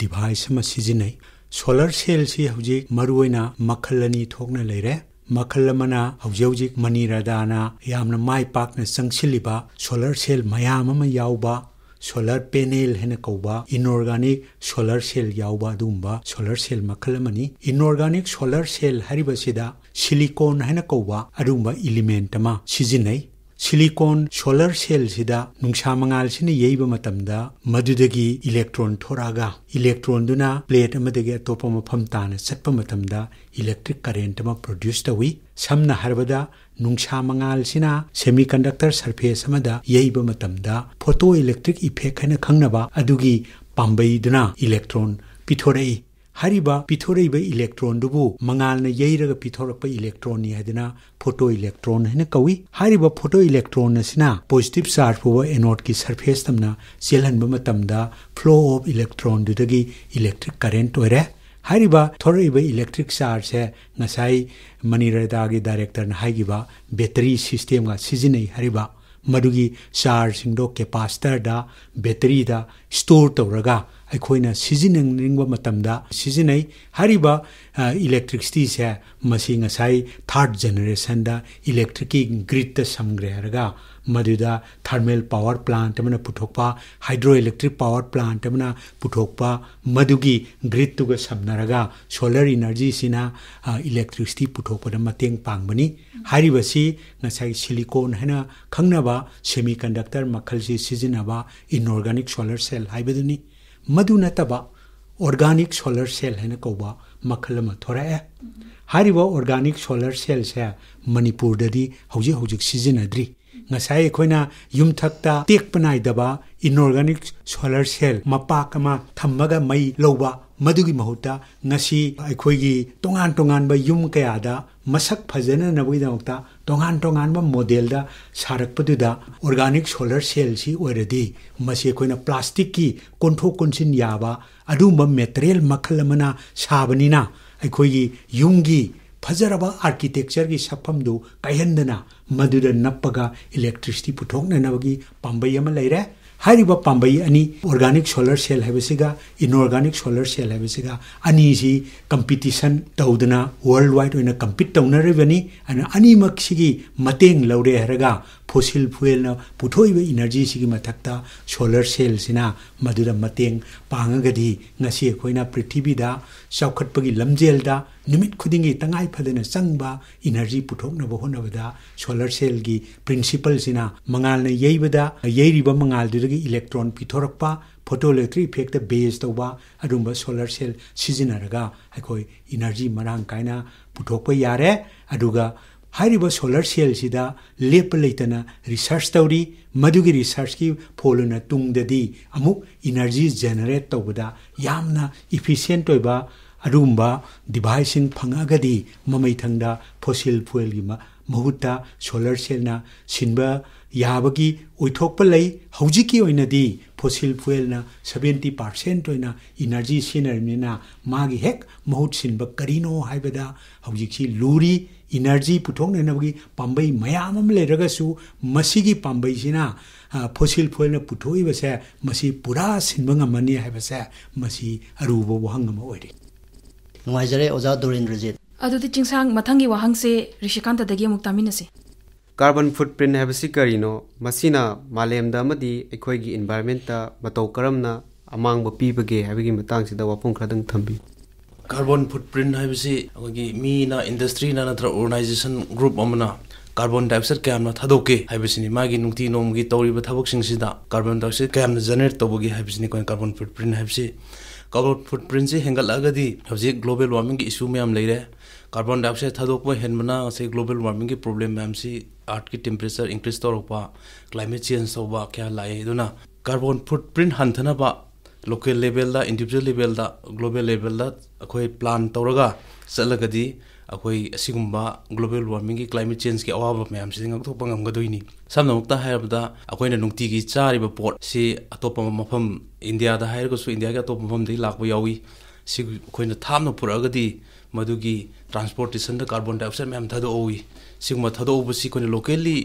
S7: ꯗꯤꯚꯥꯏꯁ ꯑꯃ ꯁꯤꯖꯤꯟꯅꯩ ꯁꯣꯂꯔ ꯁꯦꯜꯁꯤ ꯍꯧꯖꯤꯛ ꯃꯔꯨꯑꯣꯏꯅ ꯃꯈꯜ ꯑꯅꯤ ꯊꯣꯛꯅ ꯂꯩꯔꯦ ꯃꯈꯜ ꯑꯃꯅ ꯍꯧꯖꯤꯛ ꯍꯧꯖꯤꯛ ꯃꯅꯤꯔꯥꯗꯥꯅ ꯌꯥꯝꯅ ꯃꯥꯏ ꯄꯥꯛꯅ ꯆꯪꯁꯤꯜꯂꯤꯕ ꯁꯣꯂꯔ ꯁꯦꯜ ꯃꯌꯥꯝ ꯑꯃ ꯌꯥꯎꯕ ꯁꯣꯂꯔ ꯄꯦꯅꯦꯜ ꯍꯥꯏꯅ ꯀꯧꯕ ꯏꯟꯑꯣꯔꯒꯥꯅꯤꯛ ꯁꯣꯂꯔ ꯁꯦꯜ ꯌꯥꯎꯕ ꯑꯗꯨꯒꯨꯝꯕ ꯁꯣꯂꯔ ꯁꯦꯜ ꯃꯈꯜ ꯑꯃꯅꯤ ꯏꯟꯑꯣꯔꯒꯥꯅꯤꯛ ꯁꯣꯂꯔ ꯁꯦꯜ ꯍꯥꯏꯔꯤꯕꯁꯤꯗ ꯁꯤꯂꯤꯀꯣꯟ ꯍꯥꯏꯅ ꯀꯧꯕ ꯑꯗꯨꯒꯨꯝꯕ ꯏꯂꯤꯃꯦꯟꯠ ꯑꯃ ꯁꯤꯖꯤꯟꯅꯩ ꯁꯤꯂꯤꯀꯣꯟ ꯁꯣꯂꯔ ꯁꯦꯜꯁꯤꯗ ꯅꯨꯡꯁꯥ ꯃꯉꯥꯜꯁꯤꯅ ꯌꯩꯕ ꯃꯇꯝꯗ ꯃꯗꯨꯗꯒꯤ ꯏꯂꯦꯛꯇ꯭ꯔꯣꯟ ꯊꯣꯔꯛꯑꯒ ꯏꯂꯦꯛꯇ꯭ꯔꯣꯟꯗꯨꯅ ꯄ꯭ꯂꯦꯠ ꯑꯃꯗꯒꯤ ꯑꯇꯣꯞꯄ ꯃꯐꯝ ꯇꯥꯅ ꯆꯠꯄ ꯃꯇꯝꯗ ꯏꯂꯦꯛꯇ꯭ꯔꯤꯛ ꯀꯔꯦꯟꯠ ꯑꯃ ꯄ꯭ꯔꯣꯗ꯭ꯌꯨꯁ ꯇꯧꯏ ꯁꯝꯅ ꯍꯥꯏꯔꯕꯗ ꯅꯨꯡꯁꯥ ꯃꯉꯥꯜꯁꯤꯅ ꯁꯦꯃꯤꯀꯟꯗꯛꯇꯔ ꯁꯔꯐꯦꯁ ꯑꯃꯗ ꯌꯩꯕ ꯃꯇꯝꯗ ꯐꯣꯇꯣ ꯏꯂꯦꯛꯇ꯭ꯔꯤꯛ ꯏꯐꯦꯛ ꯍꯥꯏꯅ ꯈꯪꯅꯕ ꯑꯗꯨꯒꯤ ꯄꯥꯝꯕꯩꯗꯨꯅ ꯏꯂꯦꯛꯇ꯭ꯔꯣꯟ ꯄꯤꯊꯣꯔꯛꯏ ꯍꯥꯏꯔꯤꯕ ꯄꯤꯊꯣꯔꯛꯏꯕ ꯏꯂꯦꯛꯇ꯭ꯔꯣꯟꯗꯨꯕꯨ ꯃꯉꯥꯜꯅ ꯌꯩꯔꯒ ꯄꯤꯊꯣꯔꯛꯄ ꯏꯂꯦꯛꯇ꯭ꯔꯣꯟꯅꯤ ꯍꯥꯏꯗꯅ ꯐꯣꯇꯣ ꯏꯂꯦꯛꯇ꯭ꯔꯣꯟ ꯍꯥꯏꯅ ꯀꯧꯏ ꯍꯥꯏꯔꯤꯕ ꯐꯣꯇꯣ ꯏꯂꯦꯛꯇ꯭ꯔꯣꯟ ꯑꯁꯤꯅ ꯄꯣꯖꯤꯇꯤꯚ ꯆꯥꯔꯖ ꯐꯥꯎꯕ ꯑꯦꯅꯣꯗꯀꯤ ꯁꯔꯐꯦꯁ ꯇꯝꯅ ꯆꯦꯜꯍꯟꯕ ꯃꯇꯝꯗ ꯐ꯭ꯂꯣ ꯑꯣꯐ ꯏꯂꯦꯛꯇ꯭ꯔꯣꯟꯗꯨꯗꯒꯤ ꯏꯂꯦꯛꯇ꯭ꯔꯤꯛ ꯀꯔꯦꯟꯠ ꯑꯣꯏꯔꯦ ꯍꯥꯏꯔꯤꯕ ꯊꯣꯔꯛꯏꯕ ꯏꯂꯦꯛꯇ꯭ꯔꯤꯛ ꯆꯥꯔꯖꯁꯦ ꯉꯁꯥꯏ ꯃꯅꯤꯔꯗꯥꯒꯤ ꯗꯥꯏꯔꯦꯛꯇꯔꯅ ꯍꯥꯏꯈꯤꯕ ꯕꯦꯇꯔꯤ ꯁꯤꯁꯇꯦꯝꯒ ꯁꯤꯖꯤꯟꯅꯩ ꯍꯥꯏꯔꯤꯕ ꯃꯗꯨꯒꯤ ꯆꯥꯔꯖꯁꯤꯡꯗꯣ ꯀꯦꯄꯥꯁꯤꯇꯔꯗ ꯕꯦꯇꯔꯤꯗ ꯁ꯭ꯇꯣꯔ ꯇꯧꯔꯒ ꯑꯩꯈꯣꯏꯅ ꯁꯤꯖꯤꯟꯅꯅꯤꯡꯕ ꯃꯇꯝꯗ ꯁꯤꯖꯤꯟꯅꯩ ꯍꯥꯏꯔꯤꯕ जेनेरेशन ꯃꯁꯤ ꯉꯁꯥꯏ ꯊꯥꯔꯠ ꯖꯦꯅꯦꯔꯦꯁꯟꯗ ꯏꯂꯦꯛꯇ꯭ꯔꯤꯛꯀꯤ पावर प्लांट में पुथोपा हाइड्रो इलेक्ट्रिक पावर प्लांट में पुथोपा मधुगी ग्रिड तुग समनरगा सोलर इनर्जी सिना इलेक्ट्रिसिटी पुथोपदा मतेंग पांगबनी हारिबसी नसाई सिलिकॉन है ना खंगनाबा सेमीकंडक्टर मखल से सिजनबा इनऑर्गेनिक सोलर सेल हाइबदनी मधु नब ओरगानिक सोलर सेल है कौब मखल थोड़ा है ओरगानिक सोलर सेल से मनपुर यूथक्त तेप नाइब इनऑर्गेनिक सोलर सेल मपा थम्बग मई लौब मधुत अखोगी तोान तोान यू कयाद मसक फजनबीद ꯇꯣꯉꯥꯟ ꯇꯣꯉꯥꯟꯕ ꯃꯣꯗꯦꯜꯗ ꯁꯥꯔꯛꯄꯗꯨꯗ ꯑꯣꯔꯒꯥꯅꯤꯛ ꯁꯣꯂꯔ ꯁꯦꯜꯁꯤ ꯑꯣꯏꯔꯗꯤ ꯃꯁꯤ ꯑꯩꯈꯣꯏꯅ ꯄ꯭ꯂꯥꯁꯇꯤꯛꯀꯤ ꯀꯣꯟꯊꯣꯛ ꯀꯣꯟꯁꯤꯟ ꯌꯥꯕ ꯑꯗꯨꯝꯕ ꯃꯦꯇꯔꯤꯌꯦꯜ ꯃꯈꯜ ꯑꯃꯅ ꯁꯥꯕꯅꯤꯅ ꯑꯩꯈꯣꯏꯒꯤ ꯌꯨꯝꯒꯤ ꯐꯖꯔꯕ ꯑꯥꯔꯀꯤꯇꯦꯛꯆꯔꯒꯤ ꯁꯛꯐꯝꯗꯨ ꯀꯥꯏꯍꯟꯗꯅ ꯃꯗꯨꯗ ꯅꯞꯄꯒ ꯏꯂꯦꯛꯇ꯭ꯔꯤꯁꯤꯇꯤ ꯄꯨꯊꯣꯛꯅꯅꯕꯒꯤ ꯄꯥꯝꯕꯩ ꯑꯃ ꯂꯩꯔꯦ पाबई अनी ऑर्गेनिक सोलर सेल है इनऑर्गेनिक सोलर सेल है अनी कंपीटिशन तौदना वर्ल्ड वाइड होना कंपीट तौनरबनी अनीमक लौरे ꯐꯣꯁꯤꯜ ꯐꯨꯋꯦꯜꯅ ꯄꯨꯊꯣꯛꯏꯕ ꯏꯅꯔꯖꯤꯁꯤꯒꯤ ꯃꯊꯛꯇ ꯁꯣꯂꯔ ꯁꯦꯜꯁꯤꯅ ꯃꯗꯨꯗ ꯃꯇꯦꯡ ꯄꯥꯡꯉꯒꯗꯤ ꯉꯁꯤ ꯑꯩꯈꯣꯏꯅ ꯄ꯭ꯔꯤꯊꯤꯕꯤꯗ ꯆꯥꯎꯈꯠꯄꯒꯤ ꯂꯝꯖꯦꯜꯗ ꯅꯨꯃꯤꯠ ꯈꯨꯗꯤꯡꯒꯤ ꯇꯉꯥꯏ ꯐꯗꯅ ꯆꯪꯕ ꯏꯅꯔꯖꯤ ꯄꯨꯊꯣꯛꯅꯕ ꯍꯣꯠꯅꯕꯗ ꯁꯣꯂꯔ ꯁꯦꯜꯒꯤ ꯄ꯭ꯔꯤꯟꯁꯤꯄꯜꯁꯤꯅ ꯃꯉꯥꯜꯅ ꯌꯩꯕꯗ ꯌꯩꯔꯤꯕ ꯃꯉꯥꯜꯗꯨꯗꯒꯤ ꯏꯂꯦꯛꯇ꯭ꯔꯣꯟ ꯄꯤꯊꯣꯔꯛꯄ ꯐꯣꯇꯣꯂꯦꯛꯇ꯭ꯔꯤ ꯏꯐꯦꯛꯇ ꯕꯦꯁ ꯇꯧꯕ ꯑꯗꯨꯝꯕ ꯁꯣꯂꯔ ꯁꯦꯜ ꯁꯤꯖꯤꯟꯅꯔꯒ ꯑꯩꯈꯣꯏ ꯏꯅꯔꯖꯤ ꯃꯔꯥꯡ ꯀꯥꯏꯅ ꯄꯨꯊꯣꯛꯄ ꯌꯥꯔꯦ ꯑꯗꯨꯒ ꯍꯥꯏꯔꯤꯕ ꯁꯣꯂꯔ ꯁꯦꯜꯁꯤꯗ ꯂꯦꯞꯄ ꯂꯩꯇꯅ ꯔꯤꯁꯔꯁ ꯇꯧꯔꯤ ꯃꯗꯨꯒꯤ ꯔꯤꯁꯔꯁꯀꯤ ꯐꯣꯜꯂꯨꯅ ꯇꯨꯡꯗꯗꯤ ꯑꯃꯨꯛ ꯏꯅꯔꯖꯤ ꯖꯦꯅꯦꯔꯦꯠ ꯇꯧꯕꯗ ꯌꯥꯝꯅ ꯏꯐꯤꯁꯤꯌꯦꯟꯠ ꯑꯣꯏꯕ ꯑꯗꯨꯒꯨꯝꯕ ꯗꯤꯚꯥꯏꯁꯁꯤꯡ ꯐꯪꯉꯒꯗꯤ ꯃꯃꯩꯊꯪꯗ ꯐꯣꯁꯤꯜ ꯐꯨꯋꯦꯜꯒꯤ ꯃꯍꯨꯠꯇ ꯁꯣꯂꯔ ꯁꯦꯜꯅ ꯁꯤꯟꯕ ꯌꯥꯕꯒꯤ ꯑꯣꯏꯊꯣꯛꯄ ꯂꯩ ꯍꯧꯖꯤꯛꯀꯤ ꯑꯣꯏꯅꯗꯤ ꯐꯣꯁꯤꯜ ꯐꯨꯋꯦꯜꯅ ꯁꯕꯦꯟꯇꯤ ꯄꯥꯔꯁꯦꯟꯠ ꯑꯣꯏꯅ ꯏꯅꯔꯖꯤ ꯁꯤꯖꯤꯟꯅꯔꯕꯅꯤꯅ ꯃꯥꯒꯤ ꯍꯦꯛ ꯃꯍꯨꯠ ꯁꯤꯟꯕ ꯀꯔꯤꯅꯣ ꯍꯥꯏꯕꯗ ꯍꯧꯖꯤꯛꯁꯤ ꯂꯨꯔꯤ इनर्जी पुथोने पाब मैम लेरगू पाबीसीना फोसिल फोल पुथोबसे पूरा सिंबंगमने
S3: अरुब वहंगम हो
S2: अदुति चिंसांग मथंगी वहांगसे ऋषिकांतदगी अमुक तामिनसे
S3: कार्बन फुटप्रिंट हैबसी करिनो मसीना मालेमदा अमदी एखोयगी एनवायरमेंट ता मतो करमना अमांगबो पीबगे हैबगी मतांगसे दवा पोंखरादंग carbon footprint hai bisi agoi
S5: mi na industry na natra organization group amana carbon dioxide kyamna thadoke hai bisini magi nungti nom gi tori ba thabok sing sida carbon dioxide kyamna generate tobogi hai bisini koi carbon footprint hai bisi carbon footprint se hengal agadi habji global warming ki issue myam leire carbon dioxide thadok ba henmana se global warming ki problem myam si earth ki temperature increase torokpa climate change soba kya lai duna carbon footprint hanthana ba local ꯂꯦꯚꯦꯜꯗ ꯏꯟꯗꯤꯕꯤꯖꯨꯋꯦꯜ ꯂꯦꯚꯦꯜꯗ global ꯂꯦꯚꯦꯜꯗ ꯑꯩꯈꯣꯏ plan ꯇꯧꯔꯒ ꯆꯠꯂꯒꯗꯤ ꯑꯩꯈꯣꯏ ꯑꯁꯤꯒꯨꯝꯕ global ꯋꯥꯔꯃꯤꯡꯒꯤ climate ꯆꯦꯟꯖꯀꯤ ꯑꯋꯥꯕ ꯃꯌꯥꯝꯁꯤꯗ ꯉꯥꯛꯊꯣꯛꯄ ꯉꯝꯒꯗꯣꯏꯅꯤ ꯁꯝꯅꯃꯛꯇ ꯍꯥꯏꯔꯕꯗ ꯑꯩꯈꯣꯏꯅ ꯅꯨꯡꯇꯤꯒꯤ ꯆꯥꯔꯤꯕ ꯄꯣꯠꯁꯤ ꯑꯇꯣꯞꯄ ꯃꯐꯝ ꯏꯟꯗꯤꯌꯥꯗ ꯍꯥꯏꯔꯒꯁꯨ ꯏꯟꯗꯤꯌꯥꯒꯤ ꯑꯇꯣꯞꯄ ꯃꯐꯝꯗꯒꯤ ꯂꯥꯛꯄ ꯌꯥꯎꯏ ꯁꯤ ꯑꯩꯈꯣꯏꯅ ꯊꯥꯞꯅ ꯄꯨꯔꯛꯑꯒꯗꯤ ꯃꯗꯨꯒꯤ ꯇ꯭ꯔꯥꯟꯁꯄꯣꯔꯇꯦꯁꯟꯗ ꯀꯥꯔꯕꯣꯟ ꯗꯥꯏꯑꯣꯛꯁꯥꯏꯗ ꯃꯌꯥꯝ ꯊꯥꯗꯣꯛꯍꯧꯏ ꯁꯤꯒꯨꯝꯕ ꯊꯥꯗꯣꯛꯍꯧꯕꯁꯤ ꯑꯩꯈꯣꯏꯅ ꯂꯣꯀꯦꯜꯂꯤ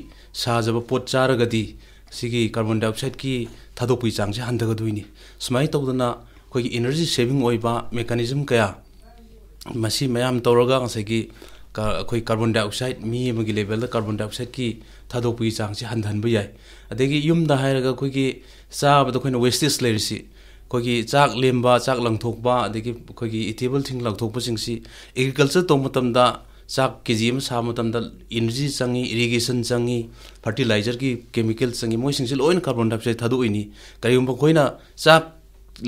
S5: ꯁꯥꯖꯕ ꯄꯣꯠ ꯆꯥꯔꯒꯗꯤ ꯁꯤꯒꯤ ꯀꯥꯔꯕꯣꯟ ꯗꯥꯏꯑꯣꯛꯁꯥꯏꯗꯀꯤ ꯊꯥꯗꯣꯛꯄꯒꯤ ꯆꯥꯡꯁꯦ ꯍꯟꯊꯒꯗꯣꯏꯅꯤ ꯁꯨꯃꯥꯏꯅ ꯇꯧꯗꯅ ꯑꯩꯈꯣꯏꯒꯤ ꯏꯅꯔꯖꯤ ꯁꯦꯚꯤꯡ ꯑꯣꯏꯕ ꯃꯦꯀꯥꯅꯤꯖꯝ ꯀꯌꯥ ꯃꯁꯤ ꯃꯌꯥꯝ ꯇꯧꯔꯒ ꯉꯁꯥꯏꯒꯤ ꯑꯩꯈꯣꯏ ꯀꯥꯔꯕꯣꯟ ꯗꯥꯏꯑꯣꯛꯁꯥꯏꯗ ꯃꯤ ꯑꯃꯒꯤ ꯂꯦꯚꯦꯜꯗ ꯀꯥꯔꯕꯣꯟ ꯗꯥꯏꯑꯣꯛꯁꯥꯏꯗꯀꯤ ꯊꯥꯗꯣꯛꯄꯒꯤ ꯆꯥꯡꯁꯦ ꯍꯟꯊꯍꯟꯕ ꯌꯥꯏ ꯑꯗꯒꯤ ꯌꯨꯝꯗ ꯍꯥꯏꯔꯒ ꯑꯩꯈꯣꯏꯒꯤ ꯆꯥꯕꯗ ꯑꯩꯈꯣꯏꯅ ꯋꯦꯁꯇꯦꯖ ꯂꯩꯔꯤꯁꯤ ꯑꯩꯈꯣꯏꯒꯤ ꯆꯥꯛ ꯂꯦꯝꯕ ꯆꯥꯛ ꯂꯪꯊꯣꯛꯄ ꯑꯗꯒꯤ ꯑꯩꯈꯣꯏꯒꯤ ꯏꯇꯦꯕꯜ ꯊꯤꯡ ꯂꯪꯊꯣꯛꯄꯁꯤꯡꯁꯤ ꯑꯦꯒ꯭ꯔꯤꯀꯜꯆꯔ ꯇꯧꯕ ꯃꯇꯝꯗ ꯆꯥꯛ ꯀꯦ ꯖꯤ ꯑꯃ ꯁꯥꯕ ꯃꯇꯝꯗ ꯏꯅꯔꯖꯤ ꯆꯪꯏ ꯏꯔꯤꯒꯦꯁꯟ ꯆꯪꯏ ꯐꯔꯇꯤꯂꯥꯏꯖꯔꯒꯤ ꯀꯦꯃꯤꯀꯦꯜ ꯆꯪꯏ ꯃꯣꯏꯁꯤꯡꯁꯦ ꯂꯣꯏꯅ ꯀꯥꯔꯕꯣꯟ ꯗꯥꯏꯑꯣꯛꯁꯥꯏꯠ ꯊꯥꯗꯣꯛꯏꯅꯤ ꯀꯔꯤꯒꯨꯝꯕ ꯑꯩꯈꯣꯏꯅ ꯆꯥꯛ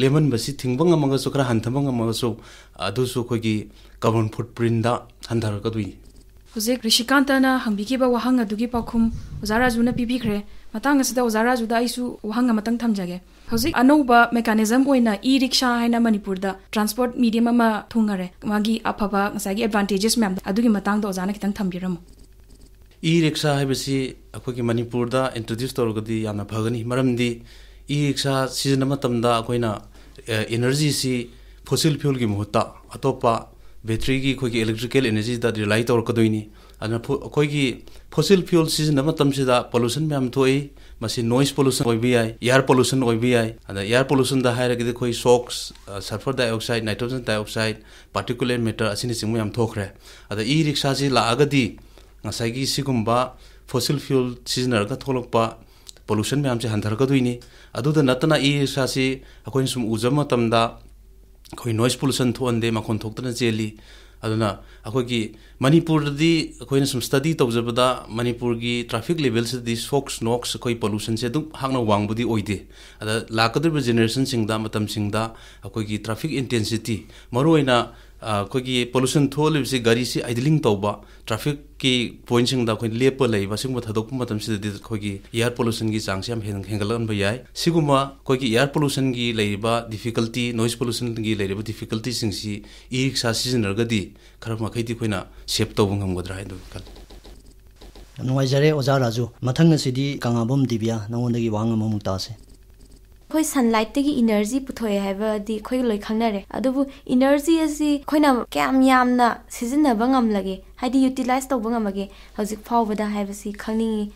S5: ꯂꯦꯝꯍꯟꯕꯁꯤ ꯊꯤꯡꯕ ꯉꯝꯃꯒꯁꯨ ꯈꯔ ꯍꯟꯊꯕ ꯉꯝꯃꯒꯁꯨ ꯑꯗꯨꯁꯨ ꯑꯩꯈꯣꯏꯒꯤ ꯀꯥꯔꯕꯣꯟ ꯐꯨꯠꯄ꯭ꯔꯤꯟꯗ ꯍꯟꯊꯔꯛꯀꯗꯣꯏꯅꯤ
S2: ꯍꯧꯖꯤꯛ ꯔꯤꯁꯤꯀꯥꯟꯇꯅ ꯍꯪꯕꯤꯈꯤꯕ ꯋꯥꯍꯪ ꯑꯗꯨꯒꯤ ꯄꯥꯎꯈꯨꯝ ꯑꯣꯖꯥ ꯔꯥꯖꯨꯅ ꯄꯤꯕꯤꯈ꯭ꯔꯦ ꯃꯇꯥꯡ ꯑꯁꯤꯗ ꯑꯣꯖꯥ ꯔꯥꯖꯨꯗ ꯑꯩꯁꯨ ꯋꯥꯍꯪ ꯑꯃꯇꯪ ꯊꯝꯖꯒꯦ ꯍꯧꯖꯤꯛ ꯑꯅꯧꯕ ꯃꯦꯀꯥꯅꯤꯖꯝ ꯑꯣꯏꯅ ꯏ ꯔꯤꯛꯁꯥ ꯍꯥꯏꯅ ꯃꯅꯤꯄꯨꯔꯗ ꯇ꯭ꯔꯥꯟꯁꯄꯣꯔꯠ ꯃꯤꯗꯤꯌꯝ ꯑꯃ ꯊꯨꯡꯉꯔꯦ ꯃꯥꯒꯤ ꯑꯐꯕ ꯉꯁꯥꯏꯒꯤ ꯑꯦꯗꯚꯥꯟꯇꯦꯖꯦꯁ ꯃꯌꯥꯝ ꯑꯗꯨꯒꯤ ꯃꯇꯥꯡꯗ ꯑꯣꯖꯥꯅ ꯈꯤꯇꯪ ꯊꯝꯕꯤꯔꯝꯃꯨ
S5: ꯏ ꯔꯤꯛꯁꯥ ꯍꯥꯏꯕꯁꯤ ꯑꯩꯈꯣꯏꯒꯤ ꯃꯅꯤꯄꯨꯔꯗ ꯏꯟꯇ꯭ꯔꯣꯗ꯭ꯌꯨꯁ ꯇꯧꯔꯒꯗꯤ ꯌꯥꯝꯅ ꯐꯒꯅꯤ ꯃꯔꯝꯗꯤ ꯏ ꯔꯤꯛꯁꯥ ꯁꯤꯖꯤꯟꯅ ꯃꯇꯝꯗ ꯑꯩꯈꯣꯏꯅ ꯏꯅꯔꯖꯤꯁꯤ ꯐꯣꯁꯤꯜ ꯐ꯭ꯌꯨꯜꯒꯤ ꯃꯍꯨꯠꯇ ꯑꯇꯣꯞꯄ ꯕꯦꯇ꯭ꯔꯤꯒꯤ ꯑꯩꯈꯣꯏꯒꯤ ꯏꯂꯦꯛꯇ꯭ꯔꯤꯀꯦꯜ ꯏꯅꯔꯖꯤꯗ ꯔꯤꯂꯥꯏ ꯇꯧꯔꯛꯀꯗꯣꯏꯅꯤ ꯑꯗꯨꯅ ꯑꯩꯈꯣꯏꯒꯤ ꯐꯣꯁꯤꯜ ꯐ꯭ꯌꯨꯜ ꯁꯤꯖꯤꯟꯅꯕ ꯃꯇꯝꯁꯤꯗ ꯄꯣꯂꯨꯁꯟ ꯃꯌꯥꯝ ꯊꯣꯛꯏ ꯃꯁꯤ ꯅꯣꯏꯁ ꯄꯣꯂꯨꯁꯟ ꯑꯣꯏꯕ ꯌꯥꯏ ꯏꯌꯥꯔ ꯄꯣꯂꯨꯁꯟ ꯑꯣꯏꯕ ꯌꯥꯏ ꯑꯗ ꯏꯌꯥꯔ ꯄꯣꯂꯨꯁꯟꯗ ꯍꯥꯏꯔꯒꯗꯤ ꯑꯩꯈꯣꯏ ꯁꯣꯛꯁ sulphur dioxide nitrogen dioxide particulate matter ꯑꯁꯤꯅꯆꯤꯡꯕ ꯌꯥꯝ ꯊꯣꯛꯈ꯭ꯔꯦ ꯑꯗ ꯏ ꯔꯤꯛꯁꯥꯁꯤ ꯂꯥꯛꯑꯒꯗꯤ ꯉꯁꯥꯏꯒꯤ ꯁꯤꯒꯨꯝꯕ ꯐꯣꯁꯤꯜ ꯐ꯭ꯌꯨꯜ ꯁꯤꯖꯤꯟꯅꯔꯒ ꯊꯣꯛꯂꯛꯄ ꯄꯣꯂꯨꯁꯟ ꯃꯌꯥꯝꯁꯦ ꯍꯟꯊꯔꯛꯀꯗꯣꯏꯅꯤ ꯑꯗꯨꯗ ꯅꯠꯇꯅ ꯏ ꯔꯤꯛꯁꯥꯁꯤ ꯑꯩꯈꯣꯏꯅ ꯁꯨꯝ ꯎꯖꯕ ꯃꯇꯝꯗ ꯑꯩꯈꯣꯏ ꯅꯣꯏꯁ ꯄꯣꯂꯨꯁꯟ ꯊꯣꯛꯍꯟꯗꯦ ꯃꯈꯣꯟ ꯊꯣꯛꯇꯅ ꯆꯦꯜꯂꯤ ꯑꯗꯨꯅ ꯑꯩꯈꯣꯏꯒꯤ ꯃꯅꯤꯄꯨꯔꯗꯗꯤ ꯑꯩꯈꯣꯏꯅ ꯁꯨꯝ ꯁ꯭ꯇꯗꯤ ꯇꯧꯖꯕꯗ ꯃꯅꯤꯄꯨꯔꯒꯤ ꯇ꯭ꯔꯥꯐꯤꯛ ꯂꯦꯚꯦꯜꯁꯤꯗꯤ ꯁꯣꯛꯁ ꯅꯣꯛꯁ ꯑꯩꯈꯣꯏ ꯄꯣꯂꯨꯁꯟꯁꯦ ꯑꯗꯨꯝ ꯍꯥꯛꯅ ꯋꯥꯡꯕꯗꯤ ꯑꯣꯏꯗꯦ ꯑꯗ ꯂꯥꯛꯀꯗꯧꯔꯤꯕ ꯖꯦꯅꯦꯔꯦꯁꯟꯁꯤꯡꯗ ꯃꯇꯝꯁꯤꯡꯗ ꯑꯩꯈꯣꯏꯒꯤ ꯇ꯭ꯔꯥꯐꯤꯛ ꯏꯟꯇꯦꯟꯁꯤꯇꯤ ꯃꯔꯨꯑꯣꯏꯅ ꯑꯩꯈꯣꯏꯒꯤ ꯄꯣꯂꯨꯁꯟ ꯊꯣꯛꯍꯜꯂꯤꯕꯁꯤ ꯒꯥꯔꯤꯁꯤ ꯑꯥꯏꯗꯂꯤꯡ ꯇꯧꯕ ꯇ꯭ꯔꯥꯐꯤꯛꯀꯤ ꯄꯣꯏꯟꯁꯤꯡꯗ ꯑꯩꯈꯣꯏ ꯂꯦꯞꯄ ꯂꯩꯕ ꯁꯤꯒꯨꯝꯕ ꯊꯥꯗꯣꯛꯄ ꯃꯇꯝꯁꯤꯗꯗꯤ ꯑꯩꯈꯣꯏꯒꯤ ꯏꯌꯥꯔ ꯄꯣꯂꯨꯁꯟꯒꯤ ꯆꯥꯡꯁꯤ ꯌꯥꯝ ꯍꯦꯟꯒꯠꯂꯛꯍꯟꯕ ꯌꯥꯏ ꯁꯤꯒꯨꯝꯕ ꯑꯩꯈꯣꯏꯒꯤ ꯏꯌꯥꯔ ꯄꯣꯂꯨꯁꯟꯒꯤ ꯂꯩꯔꯤꯕ ꯗꯤꯐꯤꯀꯜꯇꯤ ꯅꯣꯏꯁ ꯄꯣꯂꯨꯁꯟꯒꯤ ꯂꯩꯔꯤꯕ ꯗꯤꯐꯤꯀꯜꯇꯤꯁꯤꯡꯁꯤ ꯏ ꯔꯤꯛꯁꯥ ꯁꯤꯖꯤꯟꯅꯔꯒꯗꯤ ꯈꯔ ꯃꯈꯩꯗꯤ ꯑꯩꯈꯣꯏꯅ ꯁꯦꯞ ꯇꯧꯕ ꯉꯝꯒꯗ꯭ꯔꯥ ꯍꯥꯏꯗꯨ ꯈꯜꯂꯤ
S1: ꯅꯨꯡꯉꯥꯏꯖꯔꯦ ꯑꯣꯖꯥ ꯔꯥꯖꯨ ꯃꯊꯪ ꯑꯁꯤꯗꯤ ꯀꯪꯉꯥꯕꯝ ꯗꯤꯕ꯭ꯌꯥ ꯅꯉꯣꯟꯗꯒꯤ ꯋꯥꯍꯪ ꯑꯃꯃꯨꯛ ꯇꯥꯁꯦ
S4: ꯑꯩꯈꯣꯏ ꯁꯟꯂꯥꯏꯠꯇꯒꯤ ꯏꯅꯔꯖꯤ ꯄꯨꯊꯣꯛꯑꯦ ꯍꯥꯏꯕꯗꯤ ꯑꯩꯈꯣꯏ ꯂꯣꯏ ꯈꯪꯅꯔꯦ ꯑꯗꯨꯕꯨ ꯏꯅꯔꯖꯤ ꯑꯁꯤ ꯑꯩꯈꯣꯏꯅ ꯀꯌꯥꯝ ꯌꯥꯝꯅ ꯁꯤꯖꯤꯟꯅꯕ ꯉꯝꯂꯒꯦ ꯍꯥꯏꯗꯤ ꯌꯨꯇꯤꯂꯥꯏꯁ ꯇꯧꯕ ꯉꯝꯃꯒꯦ ꯍꯧꯖꯤꯛ ꯐꯥꯎꯕꯗ ꯍꯥꯏꯕꯁꯤ ꯈꯪꯅꯤꯡꯉꯤ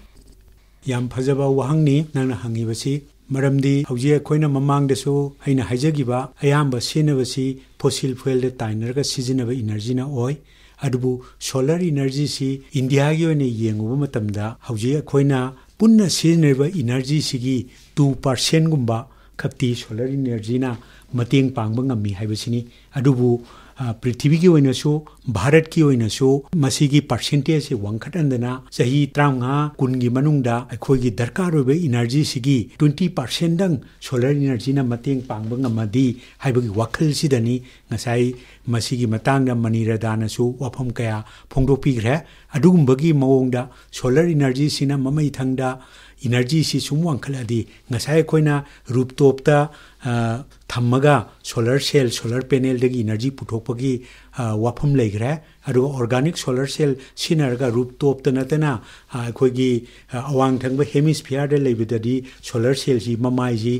S7: ꯌꯥꯝ ꯐꯖꯕ ꯋꯥꯍꯪꯅꯤ ꯅꯪꯅ ꯍꯪꯉꯤꯕꯁꯤ ꯃꯔꯝꯗꯤ ꯍꯧꯖꯤꯛ ꯑꯩꯈꯣꯏꯅ ꯃꯃꯥꯡꯗꯁꯨ ꯑꯩꯅ ꯍꯥꯏꯖꯈꯤꯕ ꯑꯌꯥꯝꯕ ꯁꯤꯖꯤꯟꯅꯕꯁꯤ ꯐꯣꯁꯤꯜ ꯐ꯭ꯌꯨꯋꯦꯜꯗ ꯇꯥꯏꯅꯔꯒ ꯁꯤꯖꯤꯟꯅꯕ ꯏꯅꯔꯖꯤꯅ ꯑꯣꯏ ꯑꯗꯨꯕꯨ ꯁꯣꯂꯔ ꯏꯅꯔꯖꯤꯁꯤ ꯏꯟꯗꯤꯌꯥꯒꯤ ꯑꯣꯏꯅ ꯌꯦꯡꯉꯨꯕ ꯃꯇꯝꯗ ꯍꯧꯖꯤꯛ ꯑꯩꯈꯣꯏꯅ ꯄꯨꯟꯅ ꯁꯤꯖꯤꯟꯅꯔꯤꯕ ꯏꯅꯔꯖꯤꯁꯤꯒꯤ ꯇꯨ ꯄꯥꯔꯁꯦꯟꯒꯨꯝꯕ ꯈꯛꯇꯤ ꯁꯣꯂꯔ ꯏꯅꯔꯖꯤꯅ ꯃꯇꯦꯡ ꯄꯥꯡꯕ ꯉꯝꯃꯤ ꯍꯥꯏꯕꯁꯤꯅꯤ ꯑꯗꯨꯕꯨ પૃથ્વી કી વહીને શો ભારત કી વહીને શો મસીગી પર્સેન્ટેજ વંખટંદના ચહી ત્રાઉંગા કુનગી મનુંગદા અખોઈગી દરકાર ઓઈબે એનર્જી સિગી 20% દંગ સોલર એનર્જીના મતેંગ પાંગબ ngamadi હાઈબગી વખલ સિદની ngasai મસીગી મતાંગના મનીરદાનસુ વફમ કયા ફોંગડોપીગ્રે અદુગુંબગી મવોંગદા સોલર એનર્જી સિના મમઈ થંગદા energy sumuang ngasai si di kala k ꯏꯅꯔꯖꯤꯁꯤꯁꯨ ꯋꯥꯡꯈꯠꯂꯗꯤ ꯉꯁꯥꯏ ꯑꯩꯈꯣꯏꯅ ꯔ ꯨ s ꯇ ꯣ a ꯇ ꯊ ꯝ n ꯒ ꯁꯣꯂꯔ ꯁ e ꯜ e r ꯂ ꯔ ꯄ u ꯅ ꯦ ꯜ ꯗ ꯒ ꯤ ꯏ ꯅ ꯔ ꯖ a ꯄ ꯨ e ꯣ ꯛ ꯄ ꯒ ꯤ ꯋꯥꯐꯝ ꯂ ꯩ ꯈ ꯭ ꯔ o ꯑꯗꯨꯒ ꯑꯣꯔꯒꯥꯅꯤꯛ ꯁꯣꯂꯔ ꯁꯦꯜ ꯁꯤꯖꯤꯟꯅꯔꯒ ꯔ ꯨ ꯞ i ꯣ ꯞ awang ꯑꯩꯈꯣꯏꯒꯤ ꯑꯋꯥꯡ ꯊꯪꯕ ꯍꯦꯃꯤꯁꯐꯤꯌꯔꯗ ꯂꯩꯕꯗꯗꯤ ꯁ l ꯂ ꯔ ꯁꯦꯜꯁꯤ ꯃꯃꯥꯏꯁꯤ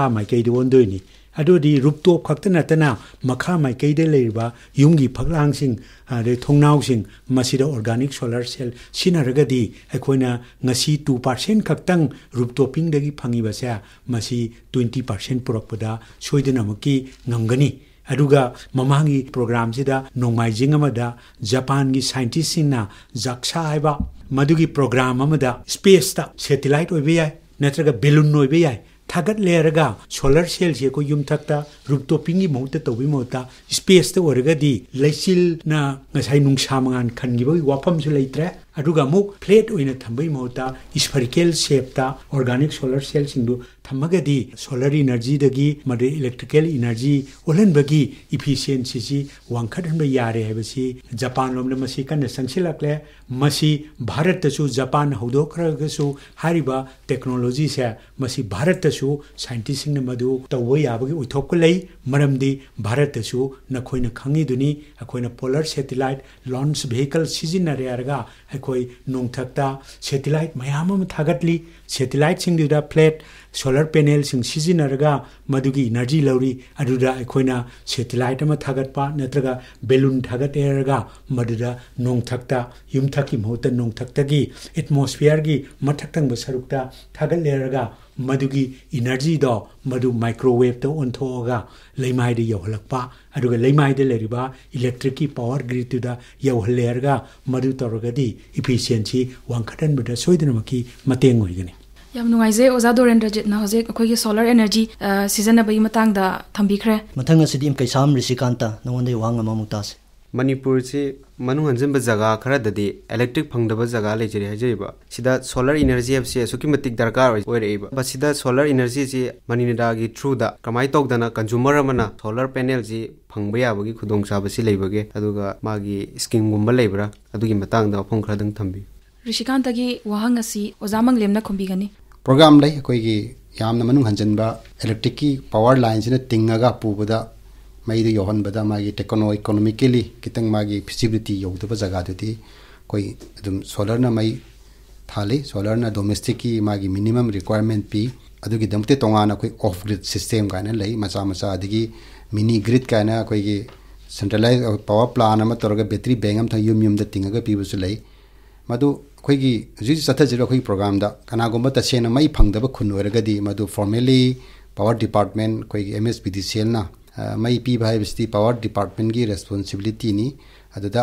S7: a mai kai di w o n d o ꯏ ni ꯑꯗꯨꯗꯤ ꯔꯨꯞꯇꯣꯞ ꯈꯛꯇ ꯅꯠꯇꯅ ꯃꯈꯥ ꯃꯥꯏꯀꯩꯗ ꯂꯩꯔꯤꯕ ꯌꯨꯝꯒꯤ ꯐꯛꯂꯥꯡꯁꯤꯡ ꯑꯗꯩ ꯊꯣꯡꯅꯥꯎꯁꯤꯡ ꯃꯁꯤꯗ ꯑꯣꯔꯒꯥꯅꯤꯛ ꯁꯣꯂꯔ ꯁꯦꯜ ꯁꯤꯖꯤꯟꯅꯔꯒꯗꯤ ꯑꯩꯈꯣꯏꯅ ꯉꯁꯤ ꯇꯨ ꯄꯥꯔꯁꯦꯟ ꯈꯛꯇꯪ ꯔꯨꯞꯇꯣꯞꯄꯤꯡꯗꯒꯤ ꯐꯪꯉꯤꯕꯁꯦ ꯃꯁꯤ ꯇ꯭ꯋꯦꯟꯇꯤ ꯄꯥꯔꯁꯦꯟ ꯄꯨꯔꯛꯄꯗ ꯁꯣꯏꯗꯅꯃꯛꯀꯤ ꯉꯝꯒꯅꯤ ꯑꯗꯨꯒ ꯃꯃꯥꯡꯒꯤ ꯄ꯭ꯔꯣꯒ꯭ꯔꯥꯝꯁꯤꯗ ꯅꯣꯡꯃꯥꯏꯖꯤꯡ ꯑꯃꯗ ꯖꯄꯥꯟꯒꯤ ꯁꯥꯏꯟꯇꯤꯁꯁꯤꯡꯅ ꯖꯛꯁꯥ ꯍꯥꯏꯕ ꯃꯗꯨꯒꯤ ꯄ꯭ꯔꯣꯒ꯭ꯔꯥꯝ ꯑꯃꯗ ꯁ꯭ꯄꯦꯁꯇ ꯁꯦꯇꯤꯂꯥꯏꯠ ꯑꯣꯏꯕ ꯌꯥꯏ ꯅꯠꯇ꯭ꯔꯒ ꯕꯦꯂꯨꯟ ꯑꯣꯏꯕ ꯌꯥꯏ ठगत लेरगा सोलर सेल से को युम थकता रुप तो पिंगी मोते स्पेस ते वरगा दी लेसिल ना गसाई नुंग शामगान खंगी बोगी वापम सुलाई त्रह अदुगा मुक प्लेट ओइन थंबै मोता स्फेरिकल ऑर्गेनिक सोलर सेल सिंदु सोलर इनर्जी दगी मदे इलेक्ट्रिकल एनर्जी ओलन बगी इफिशिएंसी जी वांखत लोम ने मसी कन भारत तसु जापान टेक्नोलॉजी से भारत तसु साइंटिस्ट ने मदु तवै याबगी उथोकलै भारत तसु नखोइन खंगी पोलर सैटेलाइट लॉन्च व्हीकल सिजिन ꯑꯩꯈꯣꯏ ꯅꯣꯡꯊꯛꯇ ꯁꯦꯇꯤꯂꯥꯏꯠ ꯃꯌꯥꯝ ꯑꯃ ꯊꯥꯒꯠꯂꯤ ꯁꯦꯇꯤꯂꯥꯏꯠꯁꯤꯡꯗꯨꯗ ꯐ꯭ꯂꯦꯠ ꯁꯣꯂꯔ ꯄꯦꯅꯦꯜꯁꯤꯡ ꯁꯤꯖꯤꯟꯅꯔꯒ ꯃꯗꯨꯒꯤ ꯏꯅꯔꯖꯤ ꯂꯧꯔꯤ ꯑꯗꯨꯗ ꯑꯩꯈꯣꯏꯅ ꯁꯦꯇꯤꯂꯥꯏꯠ ꯑꯃ ꯊꯥꯒꯠꯄ ꯅꯠꯇ꯭ꯔꯒ ꯕꯦꯂꯨꯟ ꯊꯥꯒꯠꯂꯦꯔꯒ ꯃꯗꯨꯗ ꯅꯣꯡꯊꯛꯇ ꯌꯨꯝꯊꯛꯀꯤ ꯃꯍꯨꯠꯇ ꯅꯣꯡꯊꯛꯇꯒꯤ ꯑꯦꯠꯃꯣꯁꯐꯤꯌꯔꯒꯤ ꯃꯊꯛ ꯊꯪꯕ ꯁꯔꯨꯛꯇ ꯊꯥꯒꯠꯂꯦꯔꯒ ꯃꯗꯨꯒꯤ ꯏꯅꯔꯖꯤꯗꯣ ꯃꯗꯨ ꯃꯥꯏꯀ꯭ꯔꯣꯋꯦꯞꯇ ꯑꯣꯟꯊꯣꯛꯑꯒ ꯂꯩꯃꯥꯏꯗ ꯌꯧꯍꯜꯂꯛꯄ ꯑꯗꯨꯒ ꯂꯩꯃꯥꯏꯗ ꯂꯩꯔꯤꯕ ꯏꯂꯦꯛꯇ꯭ꯔꯤꯛꯀꯤ ꯄꯥꯋꯔ ꯒ꯭ꯔꯤꯗꯇꯨꯗ ꯌꯧꯍꯜꯂꯦꯔꯒ ꯃꯗꯨ ꯇꯧꯔꯒꯗꯤ ꯏꯐꯤꯁꯤꯌꯦꯟꯁꯤ ꯋꯥꯡꯈꯠꯍꯟꯕꯗ ꯁꯣꯏꯗꯅꯃꯛꯀꯤ ꯃꯇꯦꯡ ꯑꯣꯏꯒꯅꯤ
S2: ꯌꯥꯝ ꯅꯨꯡꯉꯥꯏꯖꯩ ꯑꯣꯖꯥ ꯗꯣꯔꯦꯟꯗ꯭ꯔꯖꯤꯠꯅ ꯍꯧꯖꯤꯛ ꯑꯩꯈꯣꯏꯒꯤ ꯁꯣꯂꯔ ꯑꯦꯅꯔꯖꯤ ꯁꯤꯖꯤꯟꯅꯕꯒꯤ ꯃꯇꯥꯡꯗ
S1: ꯊꯝꯕꯤꯈ꯭ꯔꯦ ꯃꯊꯪ ꯑꯁꯤꯗꯤ ꯀꯩꯁꯥꯝ ꯔꯤꯁꯤꯀꯥꯟꯇ ꯅꯉꯣꯟꯗꯒꯤ ꯋꯥꯍꯪ ꯑꯃꯃꯨꯛ ꯇꯥꯁꯤ ꯃꯅꯤꯄꯨꯔꯁꯤ ꯃꯅꯨꯡ
S3: ꯍꯟꯖꯤꯟꯕ ꯖꯒꯥ ꯈꯔꯗꯗꯤ ꯏꯂꯦꯛꯇ꯭ꯔꯤꯛ ꯐꯪꯗꯕ ꯖꯒꯥ ꯂꯩꯖꯔꯤ ꯍꯥꯏꯖꯔꯤꯕ ꯁꯤꯗ ꯁꯣꯂꯔ ꯏꯅꯔꯖꯤ ꯍꯥꯏꯕꯁꯤ ꯑꯁꯨꯛꯀꯤ ꯃꯇꯤꯛ ꯗꯔꯀꯥꯔ ꯑꯣꯏꯔꯛꯏꯕ ꯃꯁꯤꯗ ꯁꯣꯂꯔ ꯏꯅꯔꯖꯤꯁꯤ ꯃꯅꯤꯅꯤꯗꯥꯒꯤ ꯊ꯭ꯔꯨꯗ ꯀꯃꯥꯏꯅ ꯇꯧꯗꯅ ꯀꯟꯖꯨꯃꯔ ꯑꯃꯅ ꯁꯣꯂꯔ ꯄꯦꯅꯦꯜꯁꯤ ꯐꯪꯕ ꯌꯥꯕꯒꯤ ꯈꯨꯗꯣꯡꯆꯥꯕꯁꯤ ꯂꯩꯕꯒꯦ ꯑꯗꯨꯒ ꯃꯥꯒꯤ ꯁ꯭ꯀꯤꯝꯒꯨꯝꯕ
S6: ꯂꯩꯕ꯭ꯔꯥ ꯑꯗꯨꯒꯤ ꯃꯇꯥꯡꯗ ꯋꯥꯐꯝ ꯈꯔꯗꯪ ꯊꯝꯕꯤꯌꯨ
S2: ꯔꯤꯁꯤꯀꯥꯟꯇꯒꯤ ꯋꯥꯍꯪ ꯑꯁꯤ ꯑꯣꯖꯥ ꯃꯪꯂꯦꯝꯅ ꯈꯨꯝꯕꯤꯒꯅꯤ
S6: ꯄ꯭ꯔꯣꯒ꯭ꯔꯥꯝ ꯂꯩ ꯑꯩꯈꯣꯏꯒꯤ ꯌꯥꯝꯅ ꯃꯅꯨꯡ ꯍꯟꯖꯤꯟꯕ ꯑꯦꯂꯦꯛꯇ꯭ꯔꯤꯛꯀꯤ ꯄꯥꯋꯔ ꯂꯥꯏꯟꯁꯤꯅ ꯇꯤꯡꯉꯒ ꯄꯨꯕꯗ ꯃꯩꯗ ꯌꯧꯍꯟꯕꯗ ꯃꯥꯒꯤ ꯇꯦꯛꯅꯣ ꯏꯀꯣꯅꯣꯃꯤꯀꯦꯂꯤ ꯈꯤꯇꯪ ꯃꯥꯒꯤ ꯐꯤꯖꯤꯕꯤꯂꯤꯇꯤ ꯌꯧꯗꯕ ꯖꯒꯥꯗꯨꯗꯤ ꯑꯩꯈꯣꯏ ꯑꯗꯨꯝ ꯁꯣꯂꯔꯅ ꯃꯩ ꯊꯥꯜꯂꯤ ꯁꯣꯂꯔꯅ ꯗꯣꯃꯦꯁꯇꯤꯛꯀꯤ ꯃꯥꯒꯤ ꯃꯤꯅꯤꯃꯝ ꯔꯤꯀ꯭ꯋꯥꯏꯔꯃꯦꯟ ꯄꯤ ꯑꯗꯨꯒꯤꯗꯃꯛꯇ ꯇꯣꯉꯥꯟꯅ ꯑꯩꯈꯣꯏ ꯑꯣꯐ ꯒ꯭ꯔꯤꯗ ꯁꯤꯁꯇꯦꯝ ꯀꯥꯏꯅ ꯂꯩ ꯃꯆꯥ ꯃꯆꯥ ꯑꯗꯒꯤ ꯃꯤꯅꯤ ꯒ꯭ꯔꯤꯗ ꯀꯥꯏꯅ ꯑꯩꯈꯣꯏꯒꯤ ꯁꯦꯟꯇ꯭ꯔꯦꯂꯥꯏꯖ ꯄꯥꯋꯔ ꯄ꯭ꯂꯥꯟ ꯑꯃ ꯇꯧꯔꯒ ꯕꯦꯇ꯭ꯔꯤ ꯕꯦꯡ ꯑꯃꯊꯪ ꯌꯨꯝ ꯌꯨꯝꯗ ꯇꯤꯡꯉꯒ ꯄꯤꯕꯁꯨ ꯂꯩ ꯃꯗꯨ ꯑꯩꯈꯣꯏꯒꯤ ꯍꯧꯖꯤꯛ ꯆꯠꯊꯖꯔꯤꯕ ꯑꯩꯈꯣꯏꯒꯤ ꯄ꯭ꯔꯣꯒ꯭ꯔꯥꯝꯗ ꯀꯅꯥꯒꯨꯝꯕ ꯇꯁꯦꯡꯅ ꯃꯩ ꯐꯪꯗꯕ ꯈꯨꯟ ꯑꯣꯏꯔꯒꯗꯤ ꯃꯗꯨ ꯐꯣꯔꯃꯦꯜꯂꯤ ꯄꯥꯋꯔ ꯗꯤꯄꯥꯔꯠꯃꯦꯟ ꯑꯩꯈꯣꯏꯒꯤ M S P D C ꯑꯦꯜꯅ ꯃꯩ ꯄꯤꯕ ꯍꯥꯏꯕꯁꯤꯗꯤ ꯄꯥꯋꯔ ꯗꯤꯄꯥꯔꯠꯃꯦꯟꯒꯤ ꯔꯦꯁꯄꯣꯟꯁꯤꯕꯤꯂꯤꯇꯤꯅꯤ ꯑꯗꯨꯗ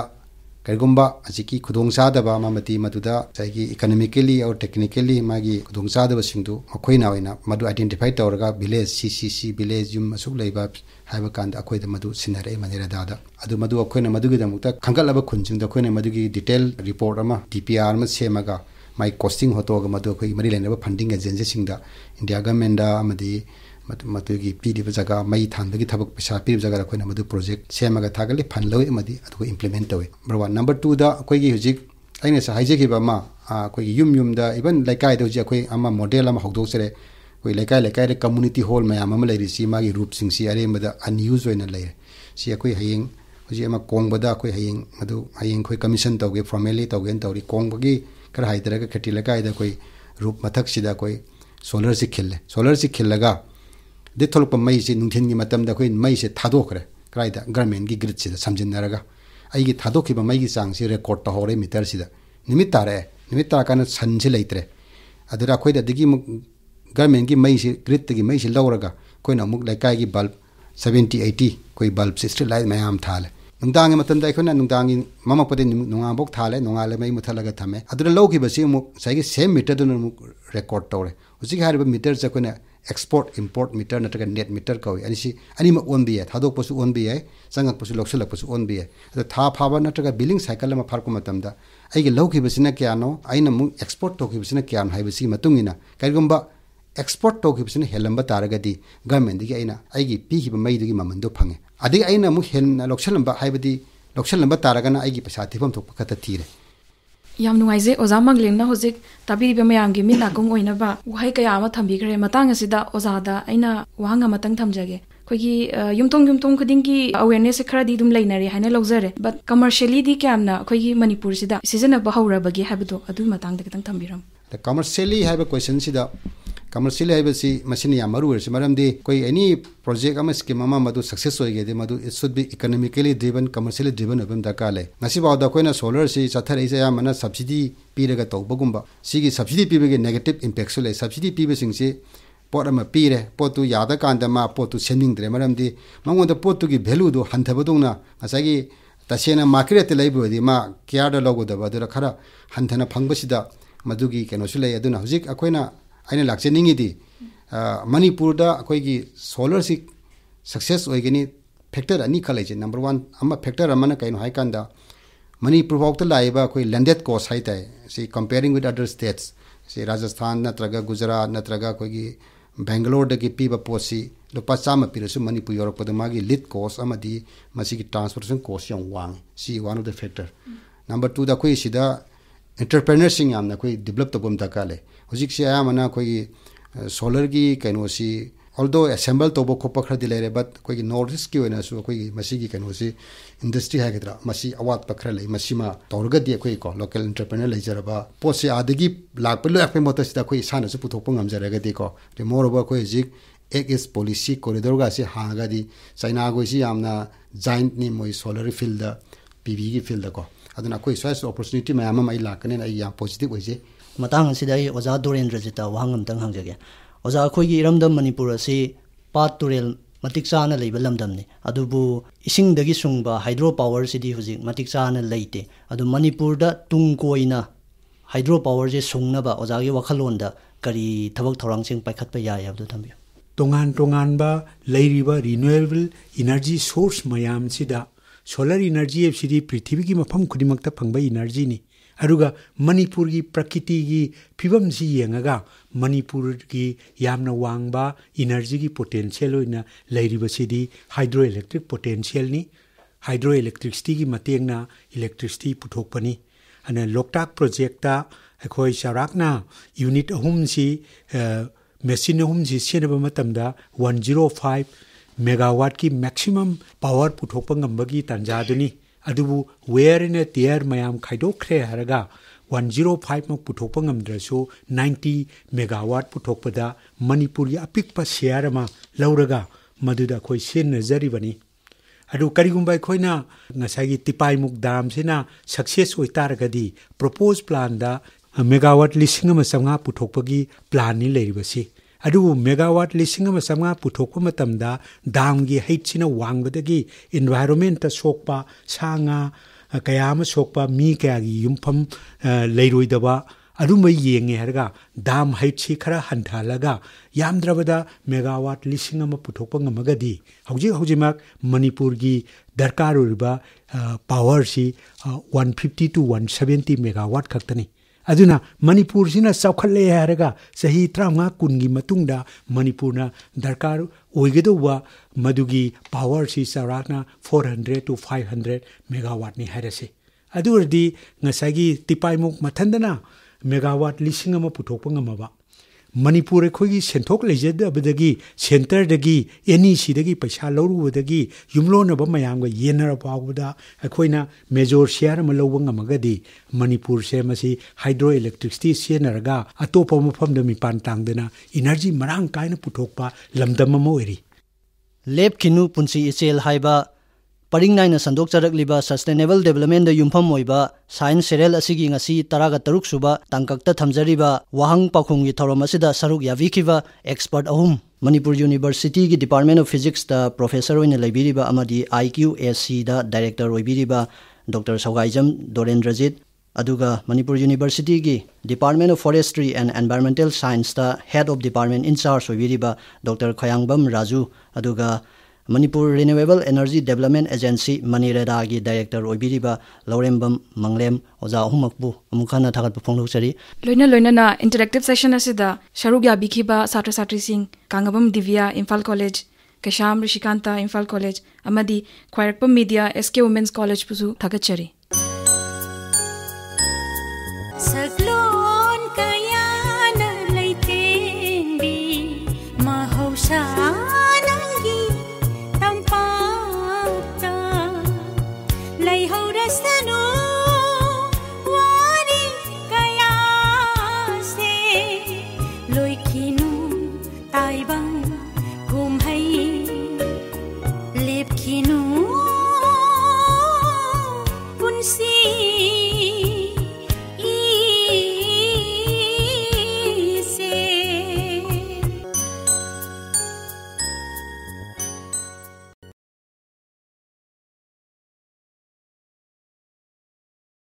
S6: kargumba ajiki khudongsa da ba ma mati ma da sai gi economically or technically ma gi khudongsa da sing du a khoi na waina madu identify ta or ga village ccc village yum asuk lai ba ha ba kan da khoi da madu du sinare ma da da adu madu du a khoi na madu du gi da mukta khangal la khun jing da khoi na madu gi detail report ama dpr ma se ma ga mai costing hoto ga madu du mari lai na ba funding agency sing da india government da amadi की जगह मई थानी थब पैसा पीब जगह अखोन प्रोजेक् same था fun लगे इम्प्लीमें तौर बरवा नंबर टू दुजिक अगर यू यूद इवन लेको मोडल होदचरे कोई लेक लेक कम्युनिटी हॉल मैम लेगी रूप अरब अनयूज होगी हयें हजीम कौबद हयें हयें खो कमीशन तौगे फॉर्मेली तौगे तौरी कौबगी खर हाइद खेटी लेकिन रूप मथक्सीद सोलर से खिले सोलर से खिलगा ꯑꯗꯩ ꯊꯣꯛꯂꯛꯄ ꯃꯩꯁꯤ ꯅꯨꯡꯊꯤꯟꯒꯤ ꯃꯇꯝꯗ ꯑꯩꯈꯣꯏ ꯃꯩꯁꯦ ꯊꯥꯗꯣꯛꯈ꯭ꯔꯦ ꯀꯗꯥꯏꯗ ꯒꯔꯃꯦꯟꯒꯤ ꯒ꯭ꯔꯤꯠꯁꯤꯗ ꯁꯝꯖꯤꯟꯅꯔꯒ ꯑꯩꯒꯤ ꯊꯥꯗꯣꯛꯈꯤꯕ ꯃꯩꯒꯤ ꯆꯥꯡꯁꯤ ꯔꯦꯀꯣꯔꯠ ꯇꯧꯍꯧꯔꯦ ꯃꯤꯇꯔꯁꯤꯗ ꯅꯨꯃꯤꯠ ꯇꯥꯔꯛꯑꯦ ꯅꯨꯃꯤꯠ ꯇꯥꯔꯀꯥꯟꯗ ꯁꯟꯁꯤ ꯂꯩꯇ꯭ꯔꯦ ꯑꯗꯨꯗ ꯑꯩꯈꯣꯏꯗ ꯑꯗꯒꯤ ꯑꯃꯨꯛ ꯒꯔꯃꯦꯟꯒꯤ ꯃꯩꯁꯤ ꯒ꯭ꯔꯤꯠꯇꯒꯤ ꯃꯩꯁꯤ ꯂꯧꯔꯒ ꯑꯩꯈꯣꯏꯅ ꯑꯃꯨꯛ ꯂꯩꯀꯥꯏꯒꯤ ꯕꯜꯕ ꯁꯕꯦꯟꯇꯤ ꯑꯩꯠꯇꯤ ꯑꯩꯈꯣꯏ ꯕꯜꯕꯁꯤ ꯏꯁꯇ꯭ꯔꯤꯠ ꯂꯥꯏꯠ ꯃꯌꯥꯝ ꯊꯥꯜꯂꯦ ꯅꯨꯡꯗꯥꯡꯒꯤ ꯃꯇꯝꯗ ꯑꯩꯈꯣꯏꯅ ꯅꯨꯡꯗꯥꯡꯒꯤ ꯃꯝꯃꯛꯄꯗꯤ ꯅꯣꯡꯉꯥꯟꯐꯥꯎ ꯊꯥꯜꯂꯦ ꯅꯣꯡꯉꯥꯜꯂꯦ ꯃꯩ ꯃꯨꯊꯠꯂꯒ ꯊꯝꯃꯦ ꯑꯗꯨꯗ ꯂꯧꯈꯤꯕꯁꯤ ꯑꯃꯨꯛ ꯉꯁꯥꯏꯒꯤ ꯁꯦꯝ ꯃꯤꯇꯔꯗꯨꯅ ꯑꯃꯨꯛ ꯔꯦꯀꯣꯔꯠ ꯇꯧꯔꯦ ꯍꯧꯖꯤꯛ ꯍꯥꯏꯔꯤꯕ ꯃꯤꯇꯔꯁꯦ ꯑꯩꯈꯣꯏꯅ एक्सपोर्ट इम्पोर्ट मीटर नत्र नेट मीटर कौई ओन ओनबी है थादोपु ओनबी है चंगकू ओन ओनबी है था फाव नत्र बिलिंग साइकल फारपना क्यानो अनु एक्सपोर्ट तौर क्यानो है कईगम एक्सपोर्ट तौर हेलब तारगदी गवर्मेंटी पीब मई ममन फंगे अगर अन हेन लौसलब है लौसलब तारगना पैसा थोप खत थी
S2: ꯌꯥꯝ ꯅꯨꯡꯉꯥꯏꯖꯩ ꯑꯣꯖꯥ ꯃꯪꯂꯦꯝꯅ ꯍꯧꯖꯤꯛ ꯇꯥꯕꯤꯔꯤꯕ ꯃꯌꯥꯝꯒꯤ ꯃꯤꯠ ꯅꯥꯀꯣꯡ ꯑꯣꯏꯅꯕ ꯋꯥꯍꯩ ꯀꯌꯥ ꯑꯃ ꯊꯝꯕꯤꯈ꯭ꯔꯦ ꯃꯇꯥꯡ ꯑꯁꯤꯗ ꯑꯣꯖꯥꯗ ꯑꯩꯅ ꯋꯥꯍꯪ ꯑꯃꯇꯪ ꯊꯝꯖꯒꯦ ꯑꯩꯈꯣꯏꯒꯤ ꯌꯨꯝꯊꯣꯡ ꯌꯨꯝꯊꯣꯡ ꯈꯨꯗꯤꯡꯒꯤ ꯑꯋꯦꯔꯅꯦꯁꯁꯦ ꯈꯔꯗꯤ ꯑꯗꯨꯝ ꯂꯩꯅꯔꯦ ꯍꯥꯏꯅ ꯂꯧꯖꯔꯦ ꯕꯠ ꯀꯃꯔꯁꯤꯌꯦꯜꯂꯤꯗꯤ ꯀꯌꯥꯝꯅ ꯑꯩꯈꯣꯏꯒꯤ ꯃꯅꯤꯄꯨꯔꯁꯤꯗ ꯁꯤꯖꯤꯟꯅꯕ ꯍꯧꯔꯕꯒꯦ ꯍꯥꯏꯕꯗꯣ ꯑꯗꯨꯒꯤ ꯃꯇꯥꯡꯗ ꯈꯤꯇꯪ ꯊꯝꯕꯤꯔꯝꯃꯨ
S6: ꯀꯃꯔꯁꯤꯌꯦꯜꯂꯤ ꯍꯥꯏꯕ ꯀ꯭ꯋꯦꯁꯟꯁꯤꯗ ꯀꯃꯔꯁꯤꯌꯦꯜ ꯍꯥꯏꯕꯁꯤ ꯃꯁꯤꯅ ꯌꯥꯝ ꯃꯔꯨ ꯑꯣꯏꯔꯁꯤ ꯃꯔꯝꯗꯤ ꯑꯩꯈꯣꯏ ꯑꯦꯅꯤ ꯄ꯭ꯔꯣꯖꯦꯛ ꯑꯃ ꯁ꯭ꯀꯤꯝ ꯑꯃ ꯃꯗꯨ ꯁꯛꯁꯦꯁ ꯑꯣꯏꯒꯦꯗꯤ ꯃꯗꯨ ꯏꯠ ꯁꯨꯗ ꯕꯤ ꯏꯀꯣꯅꯣꯃꯤꯀꯦꯂꯤ ꯗ꯭ꯔꯤꯕꯟ ꯀꯃꯔꯁꯤꯌꯦꯜꯂꯤ ꯗ꯭ꯔꯤꯕꯟ ꯑꯣꯏꯕ ꯑꯃ ꯗꯔꯀꯥꯔ ꯂꯩ ꯉꯁꯤꯐꯥꯎꯗ ꯑꯩꯈꯣꯏꯅ ꯁꯣꯂꯔꯁꯤ ꯆꯠꯊꯔꯛꯏꯁꯦ ꯑꯌꯥꯝꯕꯅ ꯁꯕꯁꯤꯗꯤ ꯄꯤꯔꯒ ꯇꯧꯕꯒꯨꯝꯕ ꯁꯤꯒꯤ ꯁꯕꯁꯤꯗꯤ ꯄꯤꯕꯒꯤ ꯅꯦꯒꯦꯇꯤꯕ ꯏꯝꯄꯦꯛꯁꯨ ꯂꯩ ꯁꯕꯁꯤꯗꯤ ꯄꯤꯕꯁꯤꯡꯁꯤ ꯄꯣꯠ ꯑꯃ ꯄꯤꯔꯦ ꯄꯣꯠꯇꯨ ꯌꯥꯗꯀꯥꯟꯗ ꯃꯥ ꯄꯣꯠꯇꯨ ꯁꯦꯝꯅꯤꯡꯗ꯭ꯔꯦ ꯃꯔꯝꯗꯤ ꯃꯉꯣꯟꯗ ꯄꯣꯠꯇꯨꯒꯤ ꯚꯦꯂꯨꯗꯨ ꯍꯟꯊꯕꯗꯧꯅ ꯉꯁꯥꯏꯒꯤ ꯇꯁꯦꯡꯅ ꯃꯥꯔꯀꯦꯠ ꯔꯦꯠꯇ ꯂꯩꯕ ꯑꯣꯏꯔꯗꯤ ꯃꯥ ꯀꯤꯌꯥꯔꯗ ꯂꯧꯒꯗꯕ ꯑꯗꯨꯅ ꯈꯔ ꯍꯟꯊꯅ ꯐꯪꯕꯁꯤꯗ ꯃꯗꯨꯒꯤ ꯀꯩꯅꯣꯁꯨ ꯂꯩ ꯑꯗꯨꯅ ꯍꯧꯖꯤꯛ ꯑꯩꯈꯣꯏꯅ ꯑꯩꯅ ꯂꯥꯛꯆꯅꯤꯡꯉꯤꯗꯤ ꯃꯅꯤꯄꯨꯔꯗ ꯑꯩꯈꯣꯏꯒꯤ ꯁꯣꯂꯔꯁꯤ ꯁꯛꯁꯦꯁ ꯑꯣꯏꯒꯅꯤ ꯐꯦꯛꯇꯔ ꯑꯅꯤꯈꯛ ꯂꯩꯁꯦ ꯅꯝꯕꯔ ꯋꯥꯟ ꯑꯃ ꯐꯦꯛꯇꯔ ꯑꯃꯅ ꯀꯩꯅꯣ ꯍꯥꯏꯀꯥꯟꯗ ꯃꯅꯤꯄꯨꯔ ꯐꯥꯎꯗ ꯂꯥꯛꯏꯕ ꯑꯩꯈꯣꯏ ꯂꯦꯟꯗꯦꯠ ꯀꯣꯁ ꯍꯥꯏ ꯇꯥꯏ ꯁꯤ ꯀꯝꯄꯦꯌꯔꯤꯡ ꯋꯤꯠ ꯑꯗꯔ ꯁ꯭ꯇꯦꯠꯁ ꯁꯤ ꯔꯥꯖꯁꯊꯥꯟ ꯅꯠꯇ꯭ꯔꯒ ꯒꯨꯖꯔꯥꯠ ꯅꯠꯇ꯭ꯔꯒ ꯑꯩꯈꯣꯏꯒꯤ ꯕꯦꯡꯒꯂꯣꯔꯗꯒꯤ ꯄꯤꯕ ꯄꯣꯠꯁꯤ ꯂꯨꯄꯥ ꯆꯥꯝꯃ ꯄꯤꯔꯁꯨ ꯃꯅꯤꯄꯨꯔ ꯌꯧꯔꯛꯄꯗ ꯃꯥꯒꯤ ꯂꯤꯠ ꯀꯣꯁ ꯑꯃꯗꯤ ꯃꯁꯤꯒꯤ ꯇ꯭ꯔꯥꯟꯁꯄꯣꯔꯇꯦꯁꯟ ꯀꯣꯁ ꯌꯥꯝ ꯋꯥꯡꯉꯤ ꯁꯤ one of the factor number ꯇꯨꯗ ꯑꯩꯈꯣꯏ ꯁꯤꯗ ꯑꯦꯟꯇꯔꯄ꯭ꯔꯦꯅꯔꯁꯤꯡ ꯌꯥꯝꯅ ꯑꯩꯈꯣꯏ ꯗꯤꯕꯂꯞ ꯇꯧꯕ ꯑꯃ ꯗꯔꯀꯥꯔ ꯂꯩ ꯍꯧꯖꯤꯛꯁꯦ ꯑꯌꯥꯝꯕꯅ ꯑꯩꯈꯣꯏꯒꯤ ꯁꯣꯂꯔꯒꯤ ꯀꯩꯅꯣꯁꯤ ꯑꯣꯜꯗꯣ ꯑꯦꯁꯦꯝꯕꯜ ꯇꯧꯕ ꯈꯣꯠꯄ ꯈꯔꯗꯤ ꯂꯩꯔꯦ ꯕꯠ ꯑꯩꯈꯣꯏꯒꯤ ꯅꯣꯔꯠ ꯏꯁꯀꯤ ꯑꯣꯏꯅꯁꯨ ꯑꯩꯈꯣꯏꯒꯤ ꯃꯁꯤꯒꯤ ꯀꯩꯅꯣꯁꯤ ꯏꯟꯗꯁꯇ꯭ꯔꯤ ꯍꯥꯏꯒꯗ꯭ꯔꯥ ꯃꯁꯤ ꯑꯋꯥꯠꯄ ꯈꯔ ꯂꯩ ꯃꯁꯤꯃ ꯇꯧꯔꯒꯗꯤ ꯑꯩꯈꯣꯏꯀꯣ ꯂꯣꯀꯦꯜ ꯑꯦꯟꯇꯔꯄ꯭ꯔꯦꯅꯔ ꯂꯩꯖꯔꯕ ꯄꯣꯠꯁꯦ ꯑꯥꯗꯒꯤ ꯂꯥꯛꯄ ꯂꯥꯛꯄꯒꯤ ꯃꯍꯨꯠꯇꯁꯤꯗ ꯑꯩꯈꯣꯏ ꯏꯁꯥꯅꯁꯨ ꯄꯨꯊꯣꯛꯄ ꯉꯝꯖꯔꯒꯗꯤꯀꯣ ꯑꯗꯩ ꯃꯣꯔꯣꯕ ꯑꯩꯈꯣꯏ ꯍꯧꯖꯤꯛ ꯑꯦꯛ ꯏꯁ ꯄꯣꯂꯤꯁꯤ ꯀꯣꯔꯤꯗꯣꯔꯒꯥꯁꯤ ꯍꯥꯡꯉꯒꯗꯤ ꯆꯥꯏꯅꯥꯈꯣꯏꯁꯤ ꯌꯥꯝꯅ ꯖꯥꯏꯟꯠꯅꯤ ꯃꯣꯏ ꯁꯣꯂꯔ ꯐꯤꯜꯗ ꯄꯤ ꯚꯤꯒꯤ ꯐꯤꯜꯗꯀꯣ
S1: ꯑꯗꯨꯅ ꯑꯩꯈꯣꯏ ꯁ꯭ꯋꯥꯏꯁꯨ ꯑꯣꯄꯣꯔꯆꯨꯅꯤꯇꯤ ꯃꯌꯥꯝ ꯑꯃ ꯑꯩ ꯂꯥꯛꯀꯅꯤꯅ ꯑꯩ ꯌꯥꯝ ꯄꯣꯖꯤꯇꯤꯕ ꯑꯣꯏꯖꯩ ꯃꯇꯥꯡ ꯑꯁꯤꯗ ꯑꯩ ꯑꯣꯖꯥ ꯗꯣꯔꯦꯟꯗ꯭ꯔꯖꯤꯠꯇ ꯋꯥꯍꯪ ꯑꯃꯇꯪ ꯍꯪꯖꯒꯦ ꯑꯣꯖꯥ ꯑꯩꯈꯣꯏꯒꯤ ꯏꯔꯝꯗꯝ ꯃꯅꯤꯄꯨꯔ ꯑꯁꯤ ꯄꯥꯠ ꯇꯨꯔꯦꯜ ꯃꯇꯤꯛ ꯆꯥꯅ ꯂꯩꯕ ꯂꯝꯗꯝꯅꯤ ꯑꯗꯨꯕꯨ ꯏꯁꯤꯡꯗꯒꯤ ꯁꯨꯡꯕ ꯍꯥꯏꯗ꯭ꯔꯣ ꯄꯥꯋꯔꯁꯤꯗꯤ ꯍꯧꯖꯤꯛ ꯃꯇꯤꯛ ꯆꯥꯅ ꯂꯩꯇꯦ ꯑꯗꯨ ꯃꯅꯤꯄꯨꯔꯗ ꯇꯨꯡ ꯀꯣꯏꯅ ꯍꯥꯏꯗ꯭ꯔꯣ ꯄꯥꯋꯔꯁꯦ ꯁꯨꯡꯅꯕ ꯑꯣꯖꯥꯒꯤ ꯋꯥꯈꯜꯂꯣꯟꯗ ꯀꯔꯤ ꯊꯕꯛ ꯊꯧꯔꯥꯡꯁꯤꯡ ꯄꯥꯏꯈꯠꯄ ꯌꯥꯏ ꯍꯥꯏꯕꯗꯨ ꯊꯝꯕꯤꯌꯨ तोान तोानब रिनुएबल
S7: इनर्जी सोर्स मैम सोलर इनर्जी हेसी पृथ्वी की मफम खुद फंग इनर्जी ꯑꯗꯨꯒ ꯃꯅꯤꯄꯨꯔꯒꯤ ꯄ꯭ꯔꯀꯤꯇꯤꯒꯤ ꯐꯤꯕꯝꯁꯤ ꯌꯦꯡꯉꯒ ꯃꯅꯤꯄꯨꯔꯒꯤ ꯌꯥꯝꯅ ꯋꯥꯡꯕ ꯏꯅꯔꯖꯤꯒꯤ ꯄꯣꯇꯦꯟꯁꯤꯌꯦꯜ ꯑꯣꯏꯅ ꯂꯩꯔꯤꯕꯁꯤꯗꯤ ꯍꯥꯏꯗ꯭ꯔꯣ ꯏꯂꯦꯛꯇ꯭ꯔꯤꯛ ꯄꯣꯇꯦꯟꯁꯤꯌꯦꯜꯅꯤ ꯍꯥꯏꯗ꯭ꯔꯣ ꯏꯂꯦꯛꯇ꯭ꯔꯤꯛꯁꯤꯇꯤꯒꯤ ꯃꯇꯦꯡꯅ ꯏꯂꯦꯛꯇ꯭ꯔꯤꯁꯤꯇꯤ ꯄꯨꯊꯣꯛꯄꯅꯤ ꯑꯗꯨꯅ ꯂꯣꯛꯇꯥꯛ ꯄ꯭ꯔꯣꯖꯦꯛꯇ ꯑꯩꯈꯣꯏ ꯆꯥꯎꯔꯥꯛꯅ ꯌꯨꯅꯤꯠ ꯑꯍꯨꯝꯁꯤ ꯃꯦꯆꯤꯟ ꯑꯍꯨꯝꯁꯤ ꯁꯤꯖꯤꯟꯅꯕ ꯃꯇꯝꯗ ꯋꯥꯟ ꯖꯤꯔꯣ ꯐꯥꯏꯚ ꯃꯦꯒꯥꯋꯥꯠꯀꯤ ꯃꯦꯛꯁꯤꯃꯝ ꯄꯥꯋꯔ ꯄꯨꯊꯣꯛꯄ ꯉꯝꯕꯒꯤ ꯇꯥꯟꯖꯥꯗꯨꯅꯤ ꯑꯗꯨꯕꯨ ꯋꯦꯌꯔꯅ ꯇꯤꯌꯔ ꯃꯌꯥꯝ ꯈꯥꯏꯗꯣꯛꯈ꯭ꯔꯦ ꯍꯥꯏꯔꯒ ꯋꯥꯟ ꯖꯤꯔꯣ ꯐꯥꯏꯚꯃꯨꯛ ꯄꯨꯊꯣꯛꯄ ꯉꯝꯗ꯭ꯔꯁꯨ ꯅꯥꯏꯟꯇꯤ ꯃꯦꯒꯥꯋꯥꯠ ꯄꯨꯊꯣꯛꯄꯗ ꯃꯅꯤꯄꯨꯔꯒꯤ ꯑꯄꯤꯛꯄ ꯁꯤꯌꯥꯔ ꯑꯃ ꯂꯧꯔꯒ ꯃꯗꯨꯗ ꯑꯩꯈꯣꯏ ꯁꯤꯖꯤꯟꯅꯖꯔꯤꯕꯅꯤ ꯑꯗꯨ ꯀꯔꯤꯒꯨꯝꯕ ꯑꯩꯈꯣꯏꯅ ꯉꯁꯥꯏꯒꯤ ꯇꯤꯄꯥꯏꯃꯨꯛ ꯗꯥꯝꯁꯤꯅ ꯁꯛꯁꯦꯁ ꯑꯣꯏꯇꯥꯔꯒꯗꯤ ꯄ꯭ꯔꯣꯄꯣꯁ ꯄ꯭ꯂꯥꯟꯗ ꯃꯦꯒꯥꯋꯥꯠ ꯂꯤꯁꯤꯡ ꯑꯃ ꯆꯥꯝꯃꯉꯥ ꯄꯨꯊꯣꯛꯄꯒꯤ ꯄ꯭ꯂꯥꯟꯅꯤ ꯂꯩꯔꯤꯕꯁꯤ ꯑꯗꯨꯕꯨ ꯃꯦꯒꯥꯋꯥꯠ ꯂꯤꯁꯤꯡ ꯑꯃ ꯆꯥꯝꯃꯉꯥ ꯄꯨꯊꯣꯛꯄ ꯃꯇꯝꯗ ꯗꯥꯝꯒꯤ ꯍꯩꯠꯁꯤꯅ ꯋꯥꯡꯕꯗꯒꯤ ꯏꯟꯚꯥꯏꯔꯣꯟꯃꯦꯟꯇ ꯁꯣꯛꯄ ꯁꯥ ꯉꯥ ꯀꯌꯥ ꯑꯃ ꯁꯣꯛꯄ ꯃꯤ ꯀꯌꯥꯒꯤ ꯌꯨꯝꯐꯝ ꯂꯩꯔꯣꯏꯗꯕ ꯑꯗꯨꯝꯕ ꯌꯦꯡꯉꯦ ꯍꯥꯏꯔꯒ ꯗꯥꯝ ꯍꯩꯠꯁꯤ ꯈꯔ ꯍꯟꯊꯍꯜꯂꯒ ꯌꯥꯝꯗ꯭ꯔꯕꯗ ꯃꯦꯒꯥꯋꯥꯠ ꯂꯤꯁꯤꯡ ꯑꯃ ꯄꯨꯊꯣꯛꯄ ꯉꯝꯃꯒꯗꯤ ꯍꯧꯖꯤꯛ ꯍꯧꯖꯤꯛꯃꯛ ꯃꯅꯤꯄꯨꯔꯒꯤ ꯗꯔꯀꯥꯔ ꯑꯣꯏꯔꯤꯕ ꯄꯥꯋꯔꯁꯤ one fifty to one seventy megawatt ꯈꯛꯇꯅꯤ ꯑꯗꯨꯅ ꯃꯅꯤꯄꯨꯔꯁꯤꯅ ꯆꯥꯎꯈꯠꯂꯦ ꯍꯥꯏꯔꯒ ꯆꯍꯤ ꯇꯔꯥꯃꯉꯥ ꯀꯨꯟꯒꯤ ꯃꯇꯨꯡꯗ ꯃꯅꯤꯄꯨꯔꯅ ꯗꯔꯀꯥꯔ ꯑꯣꯏꯒꯗꯧꯕ ꯃꯗꯨꯒꯤ ꯄꯥꯋꯔꯁꯤ ꯆꯥꯎꯔꯥꯛꯅ four hundred to five hundred ꯃꯦꯒꯥꯋꯥꯠꯅꯤ ꯍꯥꯏꯔꯁꯤ ꯑꯗꯨ ꯑꯣꯏꯔꯗꯤ ꯉꯁꯥꯏꯒꯤ ꯇꯤꯄꯥꯏꯃꯨꯛ ꯃꯊꯟꯗꯅ ꯃꯦꯒꯥꯋꯥꯠ ꯂꯤꯁꯤꯡ ꯑꯃ ꯄꯨꯊꯣꯛꯄ ꯉꯝꯃꯕ ꯃꯅꯤꯄꯨꯔ ꯑꯩꯈꯣꯏꯒꯤ ꯁꯦꯟꯊꯣꯛ ꯂꯩꯖꯗꯕꯗꯒꯤ ꯁꯦꯟꯇꯔꯗꯒꯤ ꯑꯦꯟ ꯏ ꯁꯤꯗꯒꯤ ꯄꯩꯁꯥ ꯂꯧꯔꯨꯕꯗꯒꯤ ꯌꯨꯝꯂꯣꯟꯅꯕ ꯃꯌꯥꯝꯒ ꯌꯦꯟꯅꯔ ꯐꯥꯎꯕꯗ ꯑꯩꯈꯣꯏꯅ ꯃꯦꯖꯣꯔ ꯁꯤꯌꯥꯔ ꯑꯃ ꯂꯧꯕ ꯉꯝꯃꯒꯗꯤ ꯃꯅꯤꯄꯨꯔꯁꯦ ꯃꯁꯤ ꯍꯥꯏꯗ꯭ꯔꯣ ꯏꯂꯦꯛꯇ꯭ꯔꯤꯛꯁꯤꯇꯤ ꯁꯤꯖꯤꯟꯅꯔꯒ ꯑꯇꯣꯞꯄ ꯃꯐꯝꯗ ꯃꯤꯄꯥꯟ
S1: ꯇꯥꯡꯗꯅ ꯏꯅꯔꯖꯤ ꯃꯔꯥꯡ ꯀꯥꯏꯅ ꯄꯨꯊꯣꯛꯄ ꯂꯝꯗꯝ ꯑꯃ ꯑꯣꯏꯔꯤ ꯂꯦꯞꯈꯤꯅꯨ ꯄꯨꯟꯁꯤ ꯏꯆꯦꯜ ꯍꯥꯏꯕ ꯄꯔꯤꯡ ꯅꯥꯏꯅ ꯁꯟꯗꯣꯛꯆꯔꯛꯂꯤꯕ ꯁꯁꯇꯦꯅꯦꯕꯜ ꯗꯦꯕꯂꯞꯃꯦꯟꯗ ꯌꯨꯝꯐꯝ ꯑꯣꯏꯕ ꯁꯥꯏꯟꯁ ꯁꯦꯔꯦꯜ ꯑꯁꯤꯒꯤ ꯉꯁꯤ ꯇꯔꯥꯒ ꯇꯔꯨꯛ ꯁꯨꯕ ꯇꯥꯡꯀꯛꯇ ꯊꯝꯖꯔꯤꯕ ꯋꯥꯍꯪ ꯄꯥꯎꯈꯨꯝꯒꯤ ꯊꯧꯔꯝ ꯑꯁꯤꯗ ꯁꯔꯨꯛ ꯌꯥꯕꯤꯈꯤꯕ ꯑꯦꯛꯁꯄꯔꯠ ꯑꯍꯨꯝ ꯃꯅꯤꯄꯨꯔ ꯌꯨꯅꯤꯚꯔꯁꯤꯇꯤꯒꯤ ꯗꯤꯄꯥꯔꯠꯃꯦꯟ ꯑꯣꯐ ꯐꯤꯖꯤꯛꯁꯇ ꯄ꯭ꯔꯣꯐꯦꯁꯔ ꯑꯣꯏꯅ ꯂꯩꯕꯤꯔꯤꯕ ꯑꯃꯗꯤ ꯑꯥꯏ ꯀ꯭ꯌꯨ ꯑꯦꯁ ꯁꯤꯗ ꯗꯥꯏꯔꯦꯛꯇꯔ ꯑꯣꯏꯕꯤꯔꯤꯕ ꯗꯣꯛꯇꯔ ꯁꯧꯒꯥꯏꯖꯝ ꯗꯣꯔꯦꯟꯗ꯭ꯔꯖꯤꯠ ꯑꯗꯨꯒ ꯃꯅꯤꯄꯨꯔ ꯌꯨꯅꯤꯚꯔꯁꯤꯇꯤꯒꯤ department of forestry and environmental ꯁꯥꯏꯟꯁꯇ ꯍꯦꯗ ꯑꯣꯐ ꯗꯤꯄꯥꯔꯠꯃꯦꯟ ꯏꯟꯆꯥꯔꯖ ꯑꯣꯏꯕꯤꯔꯤꯕ ꯗꯣꯛꯇꯔ ꯈꯌꯥꯡꯕꯝ ꯔꯥꯖꯨ ꯑꯗꯨꯒ Manipur renewable energy development agency ꯃꯅꯤꯔꯦꯗꯥꯒꯤ ꯗꯥꯏꯔꯦꯛꯇꯔ ꯑꯣꯏꯕꯤꯔꯤꯕ ꯂꯧꯔꯦꯝꯕꯝ ꯃꯪꯂꯦꯝ ꯑꯣꯖꯥ ꯑꯍꯨꯝꯃꯛꯄꯨ ꯑꯃꯨꯛ ꯍꯟꯅ ꯊꯥꯒꯠꯄ ꯐꯣꯡꯗꯣꯛꯆꯔꯤ
S2: ꯂꯣꯏꯅ ꯂꯣꯏꯅꯅ ꯏꯟꯇꯔꯦꯛꯇꯤꯕ ꯁꯦꯁꯟ ꯑꯁꯤꯗ ꯁꯔꯨꯛ ꯌꯥꯕꯤꯈꯤꯕ ꯁꯥꯇ꯭ꯔ ꯁꯥꯇ꯭ꯔꯤꯁꯤꯡ ꯀꯥꯡꯉꯕꯝ ꯗꯤꯕꯤꯌꯥ ꯏꯝꯐꯥꯜ ꯀꯣꯂꯦꯖ ꯀꯩꯁꯥꯝ ꯔꯤꯁꯤꯀꯥꯟꯇ ꯏꯝꯐꯥꯜ ꯀꯣꯂꯦꯖ ꯑꯃꯗꯤ Khwairakpam Midiya S K women's college ꯄꯨꯁꯨ ꯊꯥꯒꯠꯆꯔꯤ